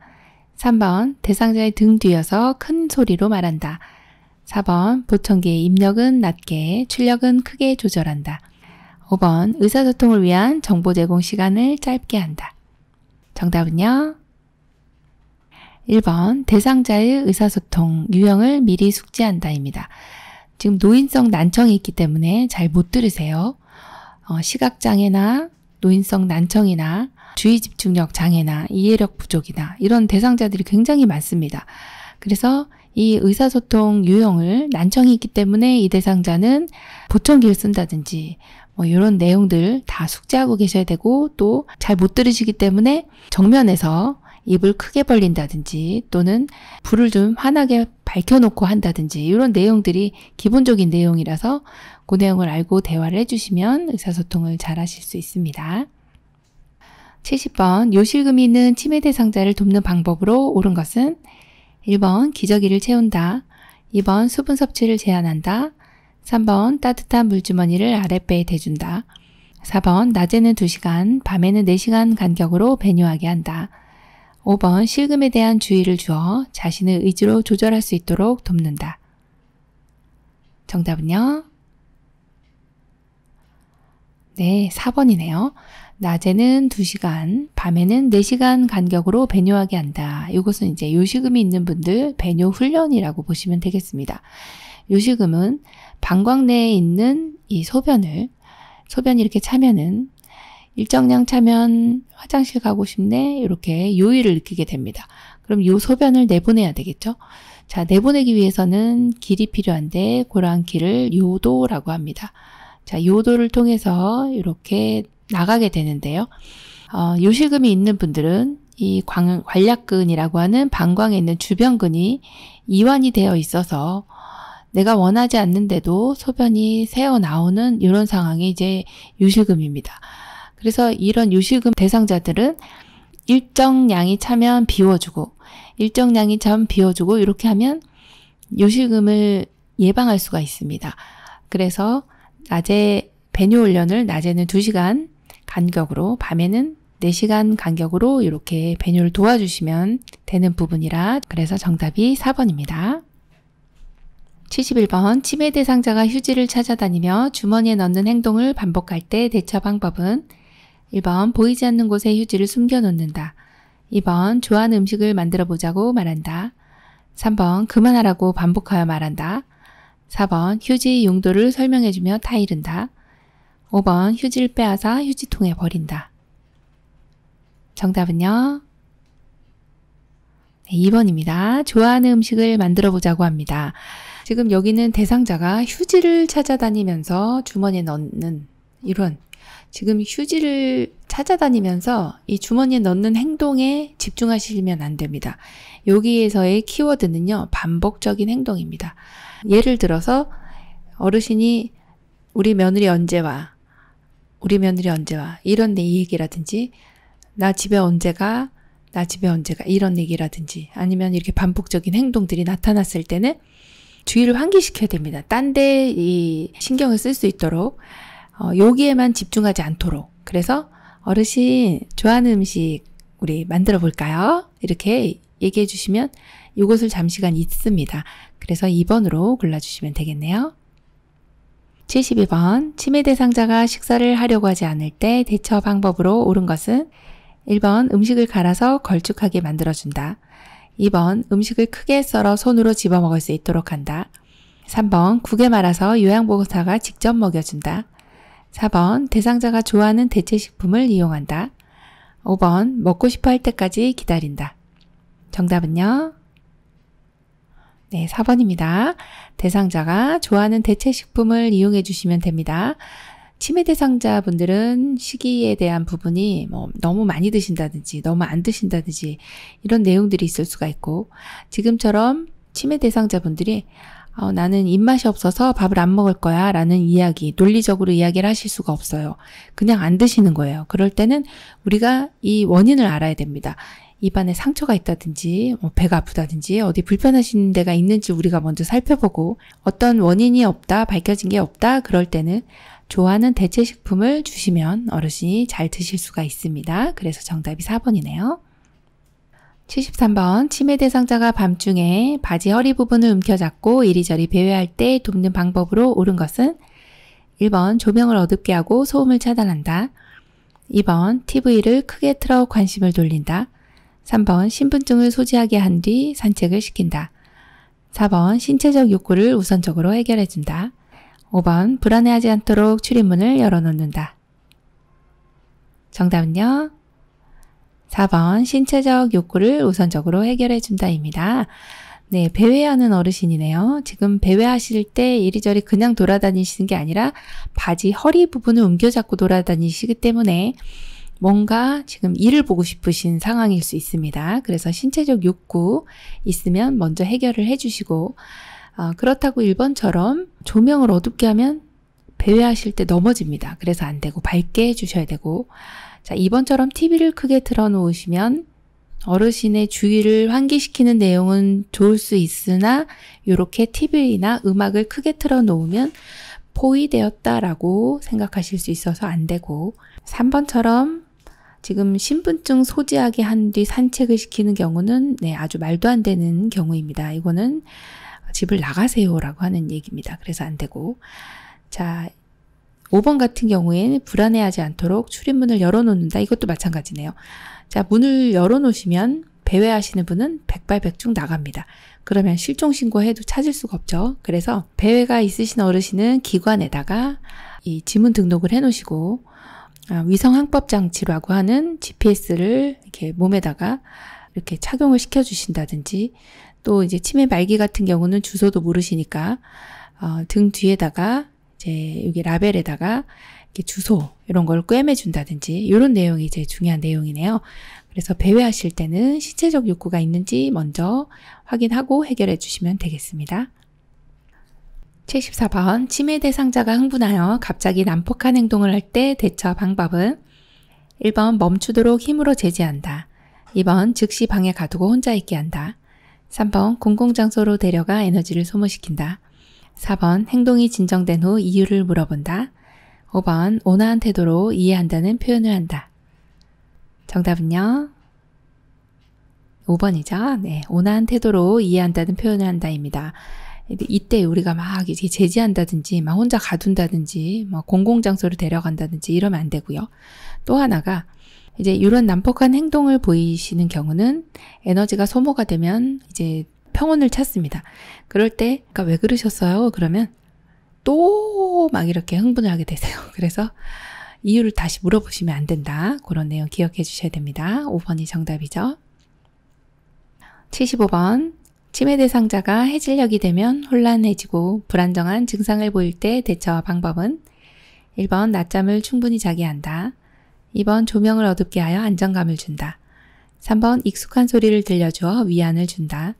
[SPEAKER 1] 3번 대상자의 등 뒤여서 큰 소리로 말한다. 4번 보청기의 입력은 낮게, 출력은 크게 조절한다. 5번 의사소통을 위한 정보 제공 시간을 짧게 한다. 정답은요? 1번 대상자의 의사소통 유형을 미리 숙지한다입니다. 지금 노인성 난청이 있기 때문에 잘 못 들으세요. 어, 시각장애나 노인성 난청이나 주의 집중력 장애나 이해력 부족이나 이런 대상자들이 굉장히 많습니다. 그래서 이 의사소통 유형을 난청이 있기 때문에 이 대상자는 보청기를 쓴다든지 뭐 이런 내용들 다 숙지하고 계셔야 되고 또 잘 못 들으시기 때문에 정면에서 입을 크게 벌린다든지 또는 불을 좀 환하게 밝혀놓고 한다든지 이런 내용들이 기본적인 내용이라서 그 내용을 알고 대화를 해주시면 의사소통을 잘 하실 수 있습니다. 70번 요실금이 있는 치매 대상자를 돕는 방법으로 옳은 것은 1번 기저귀를 채운다. 2번 수분 섭취를 제한한다. 3번 따뜻한 물주머니를 아랫배에 대준다. 4번 낮에는 2시간, 밤에는 4시간 간격으로 배뇨하게 한다. 5번 실금에 대한 주의를 주어 자신의 의지로 조절할 수 있도록 돕는다. 정답은요? 네, 4번이네요. 낮에는 2시간, 밤에는 4시간 간격으로 배뇨하게 한다. 이것은 이제 요식음이 있는 분들 배뇨 훈련이라고 보시면 되겠습니다. 요식음은 방광 내에 있는 이 소변을 소변이 이렇게 차면은 일정량 차면 화장실 가고 싶네 이렇게 요의를 느끼게 됩니다. 그럼 요 소변을 내보내야 되겠죠? 자 내보내기 위해서는 길이 필요한데 고러한 길을 요도라고 합니다. 자, 요도를 통해서 이렇게 나가게 되는데요. 어, 요실금이 있는 분들은 이 광, 관략근이라고 하는 방광에 있는 주변근이 이완이 되어 있어서 내가 원하지 않는데도 소변이 새어 나오는 이런 상황이 이제 요실금입니다. 그래서 이런 요실금 대상자들은 일정량이 차면 비워주고 일정량이 차면 비워주고 이렇게 하면 요실금을 예방할 수가 있습니다. 그래서 낮에 배뇨 훈련을 낮에는 2시간 간격으로 밤에는 4시간 간격으로 이렇게 배뇨를 도와주시면 되는 부분이라 그래서 정답이 4번입니다. 71번 치매 대상자가 휴지를 찾아다니며 주머니에 넣는 행동을 반복할 때 대처 방법은 1번 보이지 않는 곳에 휴지를 숨겨 놓는다. 2번 좋아하는 음식을 만들어 보자고 말한다. 3번 그만하라고 반복하여 말한다. 4번 휴지 용도를 설명해주며 타이른다. 5번 휴지를 빼앗아 휴지통에 버린다. 정답은요? 네, 2번입니다. 좋아하는 음식을 만들어 보자고 합니다. 지금 여기는 대상자가 휴지를 찾아다니면서 주머니에 넣는 이런 지금 휴지를 찾아다니면서 이 주머니에 넣는 행동에 집중하시면 안 됩니다. 여기에서의 키워드는요, 반복적인 행동입니다. 예를 들어서 어르신이 우리 며느리 언제 와? 우리 며느리 언제 와? 이런 내 얘기라든지 나 집에 언제 가? 나 집에 언제 가? 이런 얘기라든지 아니면 이렇게 반복적인 행동들이 나타났을 때는 주의를 환기시켜야 됩니다. 딴 데 이 신경을 쓸 수 있도록 어, 여기에만 집중하지 않도록 그래서 어르신 좋아하는 음식 우리 만들어 볼까요? 이렇게 얘기해 주시면 이것을 잠시간 잊습니다. 그래서 2번으로 골라주시면 되겠네요. 72번 치매 대상자가 식사를 하려고 하지 않을 때 대처 방법으로 옳은 것은 1번 음식을 갈아서 걸쭉하게 만들어준다. 2번 음식을 크게 썰어 손으로 집어먹을 수 있도록 한다. 3번 국에 말아서 요양보호사가 직접 먹여준다. 4번 대상자가 좋아하는 대체식품을 이용한다. 5번 먹고 싶어 할 때까지 기다린다. 정답은요? 네, 4번입니다. 대상자가 좋아하는 대체 식품을 이용해 주시면 됩니다. 치매 대상자 분들은 식이에 대한 부분이 뭐 너무 많이 드신다든지 너무 안 드신다든지 이런 내용들이 있을 수가 있고 지금처럼 치매 대상자 분들이 어, 나는 입맛이 없어서 밥을 안 먹을 거야 라는 이야기, 논리적으로 이야기를 하실 수가 없어요. 그냥 안 드시는 거예요. 그럴 때는 우리가 이 원인을 알아야 됩니다. 입안에 상처가 있다든지 뭐 배가 아프다든지 어디 불편하신 데가 있는지 우리가 먼저 살펴보고 어떤 원인이 없다 밝혀진 게 없다 그럴 때는 좋아하는 대체 식품을 주시면 어르신이 잘 드실 수가 있습니다. 그래서 정답이 4번이네요. 73번 치매 대상자가 밤중에 바지 허리 부분을 움켜잡고 이리저리 배회할 때 돕는 방법으로 옳은 것은 1번 조명을 어둡게 하고 소음을 차단한다. 2번 TV를 크게 틀어 관심을 돌린다. 3번 신분증을 소지하게 한 뒤 산책을 시킨다. 4번 신체적 욕구를 우선적으로 해결해준다. 5번 불안해하지 않도록 출입문을 열어놓는다. 정답은요? 4번 신체적 욕구를 우선적으로 해결해준다입니다. 네, 배회하는 어르신이네요. 지금 배회하실 때 이리저리 그냥 돌아다니시는 게 아니라 바지 허리 부분을 옮겨잡고 돌아다니시기 때문에 뭔가 지금 일을 보고 싶으신 상황일 수 있습니다. 그래서 신체적 욕구 있으면 먼저 해결을 해주시고, 어, 그렇다고 1번처럼 조명을 어둡게 하면 배회하실 때 넘어집니다. 그래서 안 되고 밝게 해주셔야 되고, 자, 2번처럼 TV를 크게 틀어놓으시면 어르신의 주의를 환기시키는 내용은 좋을 수 있으나 이렇게 TV나 음악을 크게 틀어놓으면 포위되었다라고 생각하실 수 있어서 안 되고 3번처럼 지금 신분증 소지하게 한 뒤 산책을 시키는 경우는 네, 아주 말도 안 되는 경우입니다. 이거는 집을 나가세요라고 하는 얘기입니다. 그래서 안 되고. 자, 5번 같은 경우엔 불안해하지 않도록 출입문을 열어놓는다. 이것도 마찬가지네요. 자, 문을 열어놓으시면 배회하시는 분은 백발백중 나갑니다. 그러면 실종신고해도 찾을 수가 없죠. 그래서 배회가 있으신 어르신은 기관에다가 이 지문 등록을 해놓으시고 아, 위성항법 장치라고 하는 GPS를 이렇게 몸에다가 이렇게 착용을 시켜주신다든지 또 이제 치매 말기 같은 경우는 주소도 모르시니까 어, 등 뒤에다가 이제 여기 라벨에다가 이렇게 주소 이런 걸 꿰매준다든지 이런 내용이 이제 중요한 내용이네요. 그래서 배회하실 때는 신체적 욕구가 있는지 먼저 확인하고 해결해 주시면 되겠습니다. 74번 치매 대상자가 흥분하여 갑자기 난폭한 행동을 할 때 대처 방법은 1번 멈추도록 힘으로 제지한다. 2번 즉시 방에 가두고 혼자 있게 한다. 3번 공공장소로 데려가 에너지를 소모시킨다. 4번 행동이 진정된 후 이유를 물어본다. 5번 온화한 태도로 이해한다는 표현을 한다. 정답은요? 5번이죠. 네, 온화한 태도로 이해한다는 표현을 한다입니다. 이때 우리가 막 이제 제지한다든지 막 혼자 가둔다든지 뭐 공공장소를 데려간다든지 이러면 안 되고요. 또 하나가 이제 이런 난폭한 행동을 보이시는 경우는 에너지가 소모가 되면 이제 평온을 찾습니다. 그럴 때, 그러니까 왜 그러셨어요? 그러면 또 막 이렇게 흥분을 하게 되세요. [LAUGHS] 그래서 이유를 다시 물어보시면 안 된다. 그런 내용 기억해 주셔야 됩니다. 5번이 정답이죠. 75번. 치매 대상자가 해질녘이 되면 혼란해지고 불안정한 증상을 보일 때대처 방법은 1번 낮잠을 충분히 자게 한다. 2번 조명을 어둡게 하여 안정감을 준다. 3번 익숙한 소리를 들려주어 위안을 준다.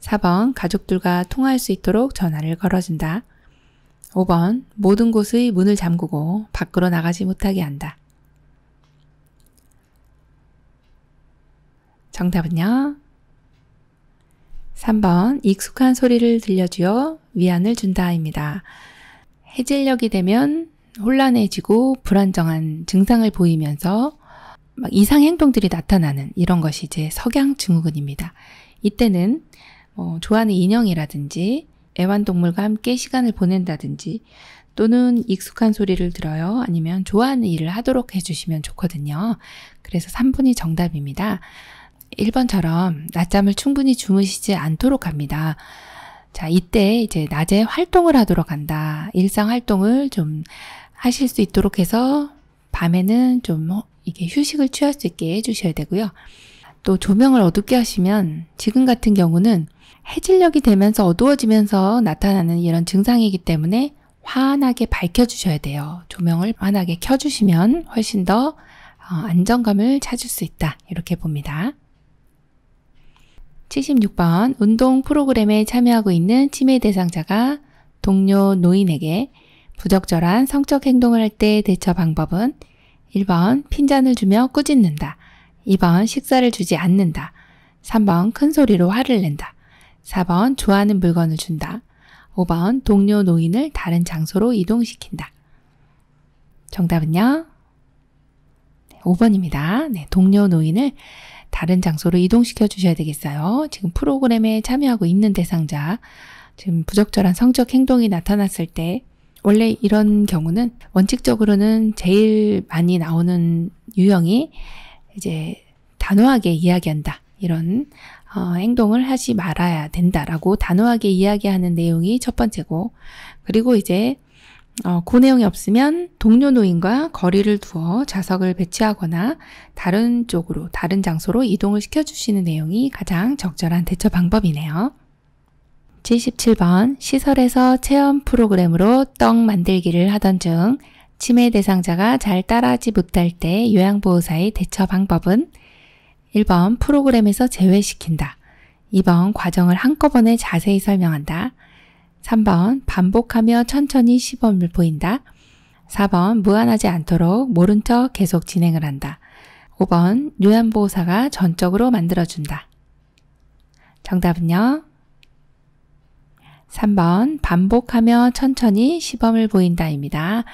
[SPEAKER 1] 4번 가족들과 통화할 수 있도록 전화를 걸어준다. 5번 모든 곳의 문을 잠그고 밖으로 나가지 못하게 한다. 정답은요? 3번 익숙한 소리를 들려주어 위안을 준다입니다. 해질녘이 되면 혼란해지고 불안정한 증상을 보이면서 이상 행동들이 나타나는 이런 것이 이제 석양 증후군입니다. 이때는 어, 좋아하는 인형이라든지 애완동물과 함께 시간을 보낸다든지 또는 익숙한 소리를 들어요. 아니면 좋아하는 일을 하도록 해주시면 좋거든요. 그래서 3번이 정답입니다. 1번처럼 낮잠을 충분히 주무시지 않도록 합니다. 자, 이때 이제 낮에 활동을 하도록 한다. 일상 활동을 좀 하실 수 있도록 해서 밤에는 좀 어, 이게 휴식을 취할 수 있게 해주셔야 되고요. 또 조명을 어둡게 하시면 지금 같은 경우는 해질녘이 되면서 어두워지면서 나타나는 이런 증상이기 때문에 환하게 밝혀주셔야 돼요. 조명을 환하게 켜주시면 훨씬 더 어, 안정감을 찾을 수 있다. 이렇게 봅니다. 76번 운동 프로그램에 참여하고 있는 치매 대상자가 동료 노인에게 부적절한 성적 행동을 할 때 대처 방법은 1번 핀잔을 주며 꾸짖는다. 2번 식사를 주지 않는다. 3번 큰 소리로 화를 낸다. 4번 좋아하는 물건을 준다. 5번 동료 노인을 다른 장소로 이동시킨다. 정답은요? 5번입니다. 네, 동료 노인을 다른 장소로 이동시켜 주셔야 되겠어요. 지금 프로그램에 참여하고 있는 대상자, 지금 부적절한 성적 행동이 나타났을 때, 원래 이런 경우는 원칙적으로는 제일 많이 나오는 유형이 이제 단호하게 이야기한다. 이런 어, 행동을 하지 말아야 된다라고 단호하게 이야기하는 내용이 첫 번째고, 그리고 이제 어, 고내용이 그 없으면 동료 노인과 거리를 두어 좌석을 배치하거나 다른 쪽으로, 다른 장소로 이동을 시켜주시는 내용이 가장 적절한 대처 방법이네요. 77번 시설에서 체험 프로그램으로 떡 만들기를 하던 중 치매 대상자가 잘 따라하지 못할 때 요양보호사의 대처 방법은 1번 프로그램에서 제외시킨다. 2번 과정을 한꺼번에 자세히 설명한다. 3번 반복하며 천천히 시범을 보인다. 4번 무한하지 않도록 모른 척 계속 진행을 한다. 5번 요양보호사가 전적으로 만들어준다. 정답은요. 3번 반복하며 천천히 시범을 보인다입니다.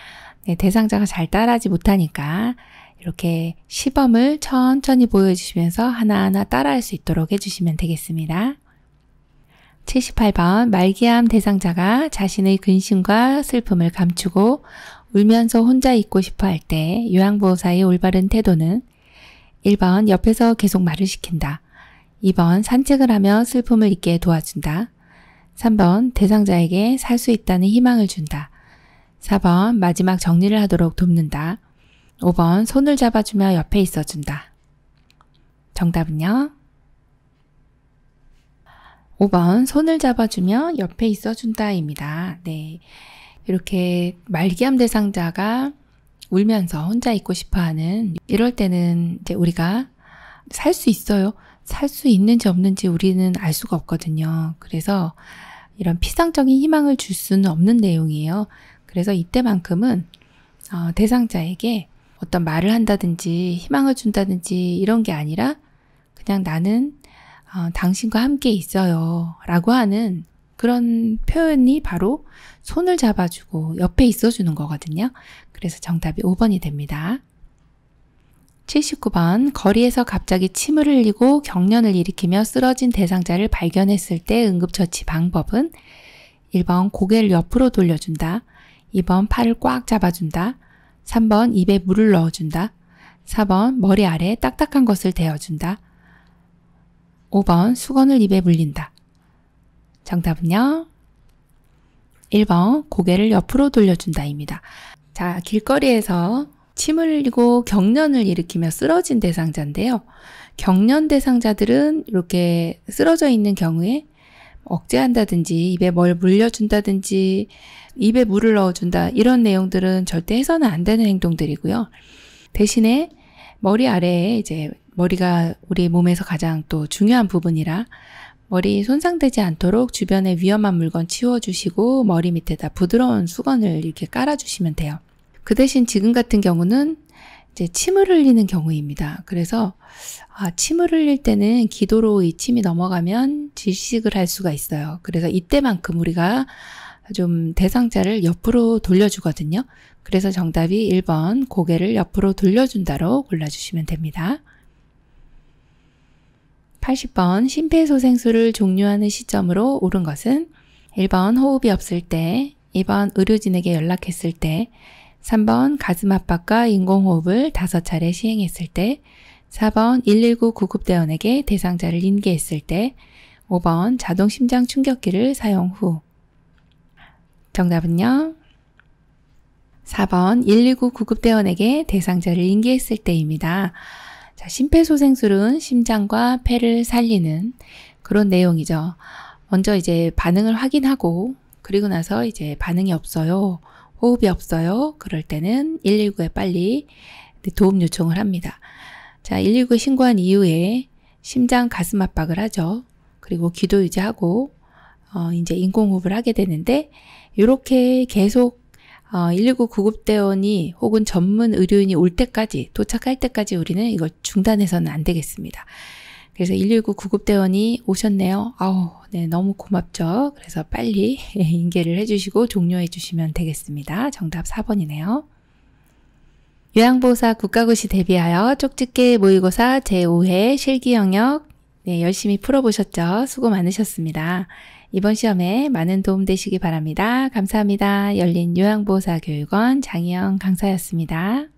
[SPEAKER 1] 네, 대상자가 잘 따라하지 못하니까 이렇게 시범을 천천히 보여주시면서 하나하나 따라할 수 있도록 해주시면 되겠습니다. 78번 말기암 대상자가 자신의 근심과 슬픔을 감추고 울면서 혼자 있고 싶어 할 때 요양보호사의 올바른 태도는 1번 옆에서 계속 말을 시킨다. 2번 산책을 하며 슬픔을 잊게 도와준다. 3번 대상자에게 살 수 있다는 희망을 준다. 4번 마지막 정리를 하도록 돕는다. 5번 손을 잡아주며 옆에 있어준다. 정답은요? 5번 손을 잡아주며 옆에 있어준다입니다. 네, 이렇게 말기암 대상자가 울면서 혼자 있고 싶어하는 이럴 때는 이제 우리가 살 수 있어요. 살 수 있는지 없는지 우리는 알 수가 없거든요. 그래서 이런 피상적인 희망을 줄 수는 없는 내용이에요. 그래서 이때만큼은 어, 대상자에게 어떤 말을 한다든지 희망을 준다든지 이런 게 아니라 그냥 나는 어, 당신과 함께 있어요. 라고 하는 그런 표현이 바로 손을 잡아주고 옆에 있어주는 거거든요. 그래서 정답이 5번이 됩니다. 79번, 거리에서 갑자기 침을 흘리고 경련을 일으키며 쓰러진 대상자를 발견했을 때 응급처치 방법은 1번 고개를 옆으로 돌려준다. 2번 팔을 꽉 잡아준다. 3번 입에 물을 넣어준다. 4번 머리 아래 딱딱한 것을 대어준다. 5번 수건을 입에 물린다. 정답은요? 1번 고개를 옆으로 돌려준다입니다. 자, 길거리에서 침을 흘리고 경련을 일으키며 쓰러진 대상자인데요. 경련 대상자들은 이렇게 쓰러져 있는 경우에 억제한다든지 입에 뭘 물려준다든지 입에 물을 넣어준다 이런 내용들은 절대 해서는 안 되는 행동들이고요. 대신에 머리 아래에 이제 머리가 우리 몸에서 가장 또 중요한 부분이라 머리 손상되지 않도록 주변에 위험한 물건 치워주시고 머리 밑에다 부드러운 수건을 이렇게 깔아주시면 돼요. 그 대신 지금 같은 경우는 이제 침을 흘리는 경우입니다. 그래서 아, 침을 흘릴 때는 기도로 이 침이 넘어가면 질식을 할 수가 있어요. 그래서 이때만큼 우리가 좀 대상자를 옆으로 돌려주거든요. 그래서 정답이 1번 고개를 옆으로 돌려준다로 골라주시면 됩니다. 80번 심폐소생술을 종료하는 시점으로 옳은 것은 1번 호흡이 없을 때, 2번 의료진에게 연락했을 때, 3번 가슴 압박과 인공호흡을 5차례 시행했을 때, 4번 119 구급대원에게 대상자를 인계했을 때, 5번 자동 심장 충격기를 사용 후, 정답은요? 4번 119 구급대원에게 대상자를 인계했을 때입니다. 자, 심폐소생술은 심장과 폐를 살리는 그런 내용이죠. 먼저 이제 반응을 확인하고 그리고 나서 이제 반응이 없어요. 호흡이 없어요. 그럴 때는 119에 빨리 도움 요청을 합니다. 자, 119에 신고한 이후에 심장 가슴 압박을 하죠. 그리고 기도 유지하고 어, 이제 인공호흡을 하게 되는데 이렇게 계속 119 어, 구급대원이 혹은 전문 의료인이 올 때까지 도착할 때까지 우리는 이걸 중단해서는 안 되겠습니다. 그래서 119 구급대원이 오셨네요. 아우, 네, 너무 고맙죠. 그래서 빨리 [LAUGHS] 인계를 해주시고 종료해 주시면 되겠습니다. 정답 4번이네요. 요양보호사 국가고시 대비하여 쪽집게 모의고사 제5회 실기 영역 네, 열심히 풀어보셨죠? 수고 많으셨습니다. 이번 시험에 많은 도움 되시기 바랍니다. 감사합니다. 열린 요양보호사 교육원 장희영 강사였습니다.